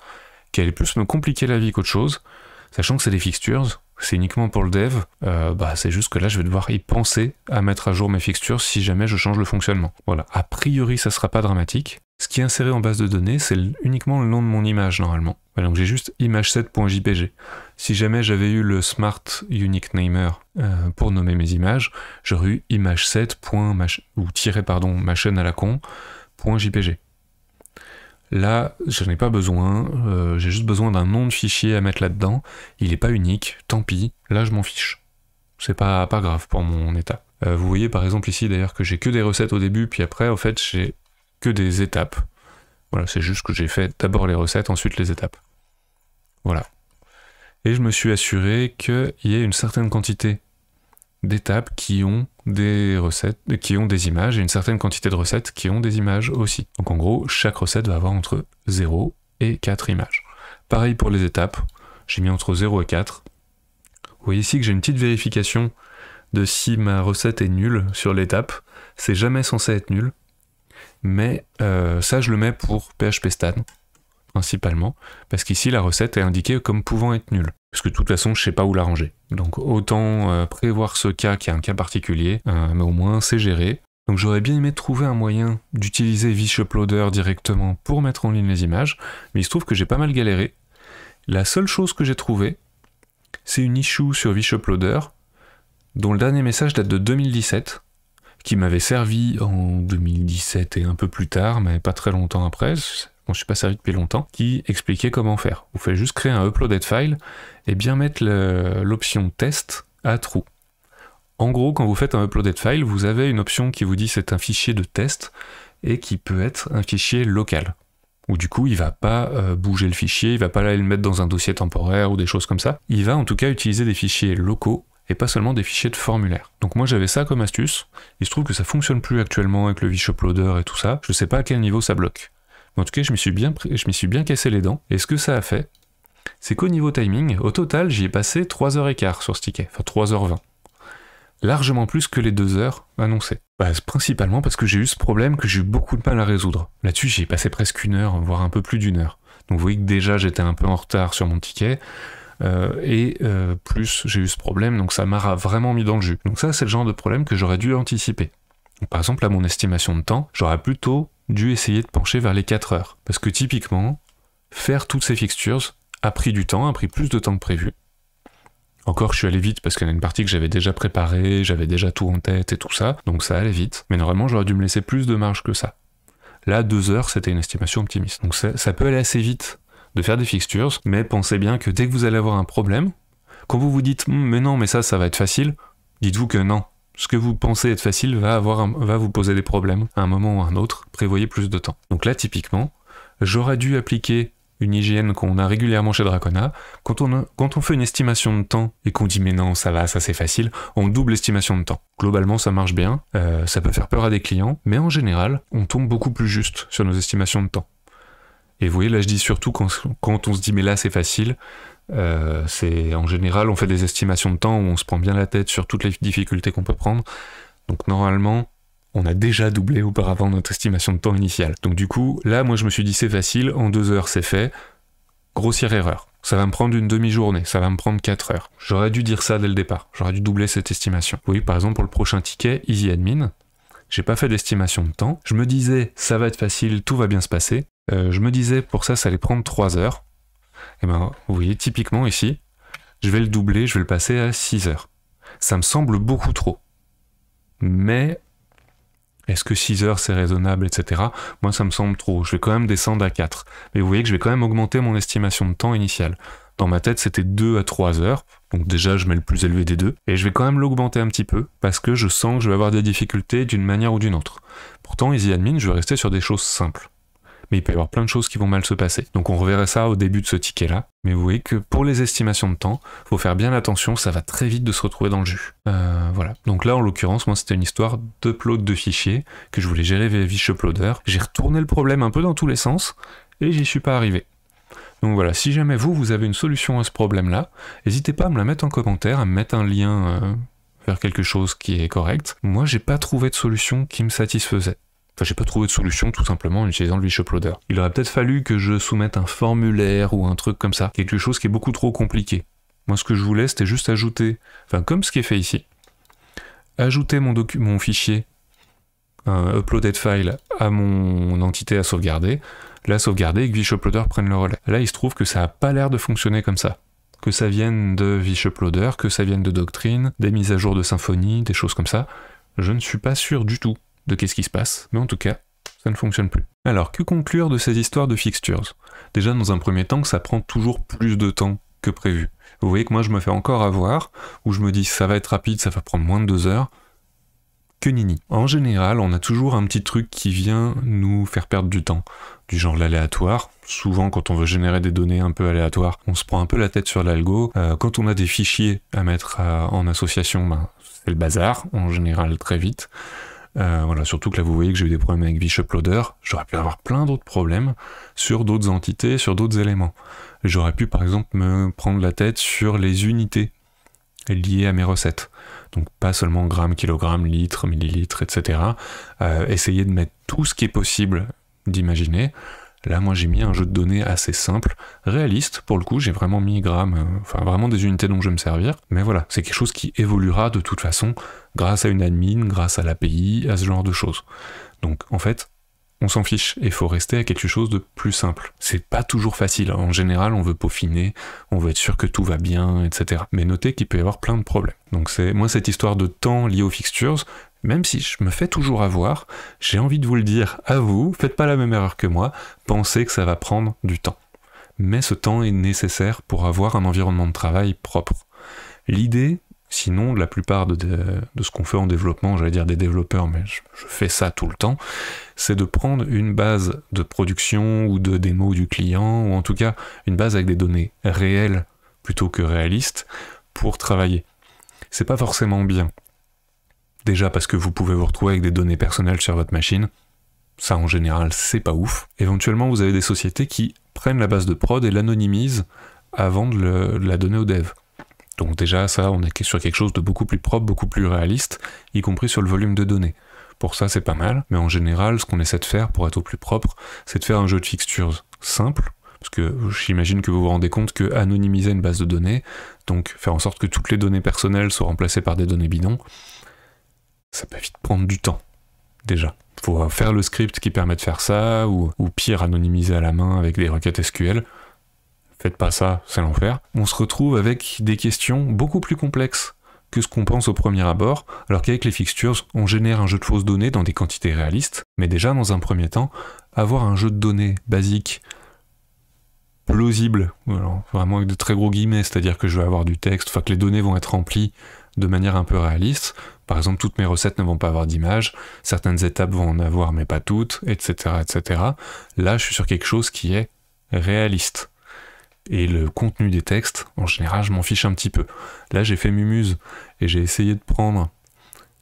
qui allaient plus me compliquer la vie qu'autre chose. Sachant que c'est des fixtures, c'est uniquement pour le dev. Euh, bah, c'est juste que là, je vais devoir y penser à mettre à jour mes fixtures si jamais je change le fonctionnement. Voilà. A priori, ça sera pas dramatique. Ce qui est inséré en base de données, c'est uniquement le nom de mon image normalement. donc j'ai juste image7.jpg si jamais j'avais eu le Smart Unique Namer euh, pour nommer mes images, j'aurais eu image7. ou tirer, pardon, ma chaîne à la con, Là, je n'ai pas besoin, euh, j'ai juste besoin d'un nom de fichier à mettre là-dedans. Il n'est pas unique, tant pis, là je m'en fiche. C'est pas, pas grave pour mon état. Euh, vous voyez par exemple ici d'ailleurs que j'ai que des recettes au début, puis après, en fait, j'ai que des étapes. Voilà, c'est juste que j'ai fait d'abord les recettes, ensuite les étapes. Voilà et je me suis assuré qu'il y ait une certaine quantité d'étapes qui ont des recettes, euh, qui ont des images, et une certaine quantité de recettes qui ont des images aussi. Donc en gros, chaque recette va avoir entre 0 et 4 images. Pareil pour les étapes, j'ai mis entre 0 et 4. Vous voyez ici que j'ai une petite vérification de si ma recette est nulle sur l'étape. C'est jamais censé être nul, mais euh, ça je le mets pour PHP Stan principalement, parce qu'ici la recette est indiquée comme pouvant être nulle, puisque de toute façon je sais pas où la ranger. Donc autant euh, prévoir ce cas qui est un cas particulier, euh, mais au moins c'est géré. Donc j'aurais bien aimé trouver un moyen d'utiliser Vishuploader directement pour mettre en ligne les images, mais il se trouve que j'ai pas mal galéré. La seule chose que j'ai trouvée, c'est une issue sur Vishuploader, dont le dernier message date de 2017, qui m'avait servi en 2017 et un peu plus tard, mais pas très longtemps après dont je suis pas servi depuis longtemps, qui expliquait comment faire. Vous faites juste créer un uploaded file et bien mettre l'option test à true. En gros, quand vous faites un uploaded file, vous avez une option qui vous dit c'est un fichier de test et qui peut être un fichier local. Ou du coup, il va pas euh, bouger le fichier, il va pas aller le mettre dans un dossier temporaire ou des choses comme ça. Il va en tout cas utiliser des fichiers locaux et pas seulement des fichiers de formulaire. Donc moi j'avais ça comme astuce. Il se trouve que ça fonctionne plus actuellement avec le Vish et tout ça. Je ne sais pas à quel niveau ça bloque. En tout cas, je m'y suis, bien, suis bien cassé les dents. Et ce que ça a fait, c'est qu'au niveau timing, au total, j'y ai passé 3h15 sur ce ticket, enfin 3h20. Largement plus que les 2 h annoncées. Bah, principalement parce que j'ai eu ce problème que j'ai eu beaucoup de mal à résoudre. Là-dessus, j'y ai passé presque une heure, voire un peu plus d'une heure. Donc vous voyez que déjà j'étais un peu en retard sur mon ticket. Euh, et euh, plus j'ai eu ce problème, donc ça m'a vraiment mis dans le jus. Donc ça c'est le genre de problème que j'aurais dû anticiper. par exemple à mon estimation de temps, j'aurais plutôt dû essayer de pencher vers les 4 heures. Parce que typiquement, faire toutes ces fixtures a pris du temps, a pris plus de temps que prévu. Encore, je suis allé vite parce qu'il y a une partie que j'avais déjà préparée, j'avais déjà tout en tête et tout ça, donc ça allait vite. Mais normalement, j'aurais dû me laisser plus de marge que ça. Là, deux heures, c'était une estimation optimiste. Donc ça peut aller assez vite de faire des fixtures, mais pensez bien que dès que vous allez avoir un problème, quand vous vous dites hum, mais non, mais ça, ça va être facile, dites-vous que non, ce que vous pensez être facile va, avoir va vous poser des problèmes à un moment ou à un autre. Prévoyez plus de temps. Donc là, typiquement, j'aurais dû appliquer une hygiène qu'on a régulièrement chez Dracona. Quand on, quand on fait une estimation de temps et qu'on dit mais non, ça va, ça c'est facile, on double l'estimation de temps. Globalement, ça marche bien, euh, ça peut faire peur à des clients, mais en général, on tombe beaucoup plus juste sur nos estimations de temps. Et vous voyez, là je dis surtout quand, quand on se dit mais là c'est facile, euh, c'est en général, on fait des estimations de temps où on se prend bien la tête sur toutes les difficultés qu'on peut prendre. Donc normalement, on a déjà doublé auparavant notre estimation de temps initiale. Donc du coup, là, moi je me suis dit c'est facile, en deux heures c'est fait. Grossière erreur. Ça va me prendre une demi-journée, ça va me prendre quatre heures. J'aurais dû dire ça dès le départ, j'aurais dû doubler cette estimation. Oui, par exemple pour le prochain ticket, Easy Admin, j'ai pas fait d'estimation de temps. Je me disais ça va être facile, tout va bien se passer. Euh, je me disais pour ça ça allait prendre trois heures. Et eh bien, vous voyez, typiquement ici, je vais le doubler, je vais le passer à 6 heures. Ça me semble beaucoup trop. Mais est-ce que 6 heures c'est raisonnable, etc. Moi ça me semble trop, je vais quand même descendre à 4. Mais vous voyez que je vais quand même augmenter mon estimation de temps initiale. Dans ma tête c'était 2 à 3 heures, donc déjà je mets le plus élevé des deux, et je vais quand même l'augmenter un petit peu, parce que je sens que je vais avoir des difficultés d'une manière ou d'une autre. Pourtant, Admin, je vais rester sur des choses simples mais il peut y avoir plein de choses qui vont mal se passer. Donc on reverrait ça au début de ce ticket-là. Mais vous voyez que pour les estimations de temps, faut faire bien attention, ça va très vite de se retrouver dans le jus. Euh, voilà. Donc là, en l'occurrence, moi, c'était une histoire d'upload de fichiers que je voulais gérer via VishUploader. J'ai retourné le problème un peu dans tous les sens et j'y suis pas arrivé. Donc voilà, si jamais vous, vous avez une solution à ce problème-là, n'hésitez pas à me la mettre en commentaire, à me mettre un lien euh, vers quelque chose qui est correct. Moi, j'ai pas trouvé de solution qui me satisfaisait. Enfin, j'ai pas trouvé de solution tout simplement en utilisant le bishop Il aurait peut-être fallu que je soumette un formulaire ou un truc comme ça, quelque chose qui est beaucoup trop compliqué. Moi, ce que je voulais, c'était juste ajouter, enfin, comme ce qui est fait ici, ajouter mon, fichier, un uploaded file, à mon entité à sauvegarder, la sauvegarder et que Vishoploader prenne le relais. Là, il se trouve que ça n'a pas l'air de fonctionner comme ça. Que ça vienne de Vishoploader, que ça vienne de Doctrine, des mises à jour de Symfony, des choses comme ça, je ne suis pas sûr du tout de qu'est-ce qui se passe, mais en tout cas, ça ne fonctionne plus. Alors, que conclure de ces histoires de fixtures Déjà, dans un premier temps, que ça prend toujours plus de temps que prévu. Vous voyez que moi, je me fais encore avoir, où je me dis ça va être rapide, ça va prendre moins de deux heures. Que nini. En général, on a toujours un petit truc qui vient nous faire perdre du temps. Du genre l'aléatoire. Souvent, quand on veut générer des données un peu aléatoires, on se prend un peu la tête sur l'algo. Euh, quand on a des fichiers à mettre euh, en association, ben, c'est le bazar, en général très vite. Euh, voilà, surtout que là, vous voyez que j'ai eu des problèmes avec Loader J'aurais pu avoir plein d'autres problèmes sur d'autres entités, sur d'autres éléments. J'aurais pu, par exemple, me prendre la tête sur les unités liées à mes recettes. Donc pas seulement grammes, kilogrammes, litres, millilitres, etc. Euh, essayer de mettre tout ce qui est possible d'imaginer Là, moi, j'ai mis un jeu de données assez simple, réaliste. Pour le coup, j'ai vraiment mis grammes, euh, enfin vraiment des unités dont je vais me servir. Mais voilà, c'est quelque chose qui évoluera de toute façon grâce à une admin, grâce à l'API, à ce genre de choses. Donc, en fait, on s'en fiche et faut rester à quelque chose de plus simple. C'est pas toujours facile. Hein. En général, on veut peaufiner, on veut être sûr que tout va bien, etc. Mais notez qu'il peut y avoir plein de problèmes. Donc c'est moi cette histoire de temps lié aux fixtures. Même si je me fais toujours avoir, j'ai envie de vous le dire à vous, faites pas la même erreur que moi, pensez que ça va prendre du temps. Mais ce temps est nécessaire pour avoir un environnement de travail propre. L'idée, Sinon, la plupart de, ce qu'on fait en développement, j'allais dire des développeurs, mais je, fais ça tout le temps, c'est de prendre une base de production ou de démo du client, ou en tout cas une base avec des données réelles plutôt que réalistes, pour travailler. C'est pas forcément bien. Déjà parce que vous pouvez vous retrouver avec des données personnelles sur votre machine. Ça en général, c'est pas ouf. Éventuellement, vous avez des sociétés qui prennent la base de prod et l'anonymisent avant de, de la donner au dev. Donc déjà ça, on est sur quelque chose de beaucoup plus propre, beaucoup plus réaliste, y compris sur le volume de données. Pour ça, c'est pas mal, mais en général, ce qu'on essaie de faire pour être au plus propre, c'est de faire un jeu de fixtures simple, parce que j'imagine que vous vous rendez compte que anonymiser une base de données, donc faire en sorte que toutes les données personnelles soient remplacées par des données bidons, ça peut vite prendre du temps, déjà. Faut faire le script qui permet de faire ça, ou, ou pire, anonymiser à la main avec des requêtes SQL faites pas ça, c'est l'enfer, on se retrouve avec des questions beaucoup plus complexes que ce qu'on pense au premier abord, alors qu'avec les fixtures, on génère un jeu de fausses données dans des quantités réalistes, mais déjà dans un premier temps, avoir un jeu de données basique, plausible, vraiment avec de très gros guillemets, c'est-à-dire que je vais avoir du texte, enfin que les données vont être remplies de manière un peu réaliste, par exemple toutes mes recettes ne vont pas avoir d'image, certaines étapes vont en avoir mais pas toutes, etc. etc. Là je suis sur quelque chose qui est réaliste et le contenu des textes, en général, je m'en fiche un petit peu. Là, j'ai fait Mumuse et j'ai essayé de prendre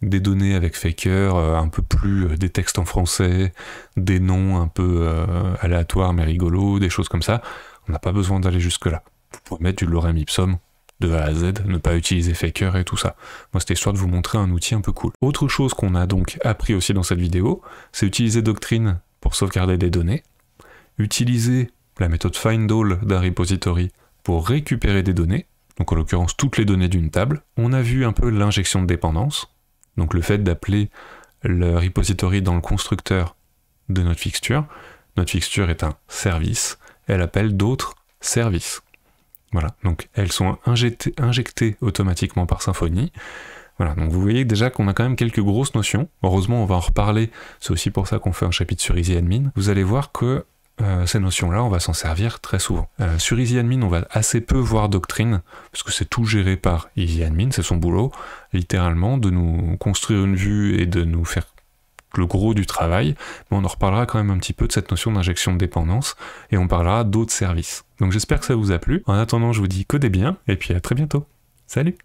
des données avec Faker, euh, un peu plus euh, des textes en français, des noms un peu euh, aléatoires mais rigolos, des choses comme ça. On n'a pas besoin d'aller jusque-là. Vous pouvez mettre du lorem ipsum de A à Z, ne pas utiliser Faker et tout ça. Moi, c'était histoire de vous montrer un outil un peu cool. Autre chose qu'on a donc appris aussi dans cette vidéo, c'est utiliser Doctrine pour sauvegarder des données, utiliser la méthode findAll d'un repository pour récupérer des données, donc en l'occurrence toutes les données d'une table. On a vu un peu l'injection de dépendance, donc le fait d'appeler le repository dans le constructeur de notre fixture. Notre fixture est un service, elle appelle d'autres services. Voilà, donc elles sont injectées, automatiquement par Symfony. Voilà, donc vous voyez déjà qu'on a quand même quelques grosses notions. Heureusement, on va en reparler. C'est aussi pour ça qu'on fait un chapitre sur Easy Admin. Vous allez voir que euh, ces notions-là, on va s'en servir très souvent. Euh, sur sur EasyAdmin, on va assez peu voir doctrine, parce que c'est tout géré par EasyAdmin, c'est son boulot, littéralement, de nous construire une vue et de nous faire le gros du travail, mais on en reparlera quand même un petit peu de cette notion d'injection de dépendance, et on parlera d'autres services. Donc j'espère que ça vous a plu. En attendant, je vous dis des bien, et puis à très bientôt. Salut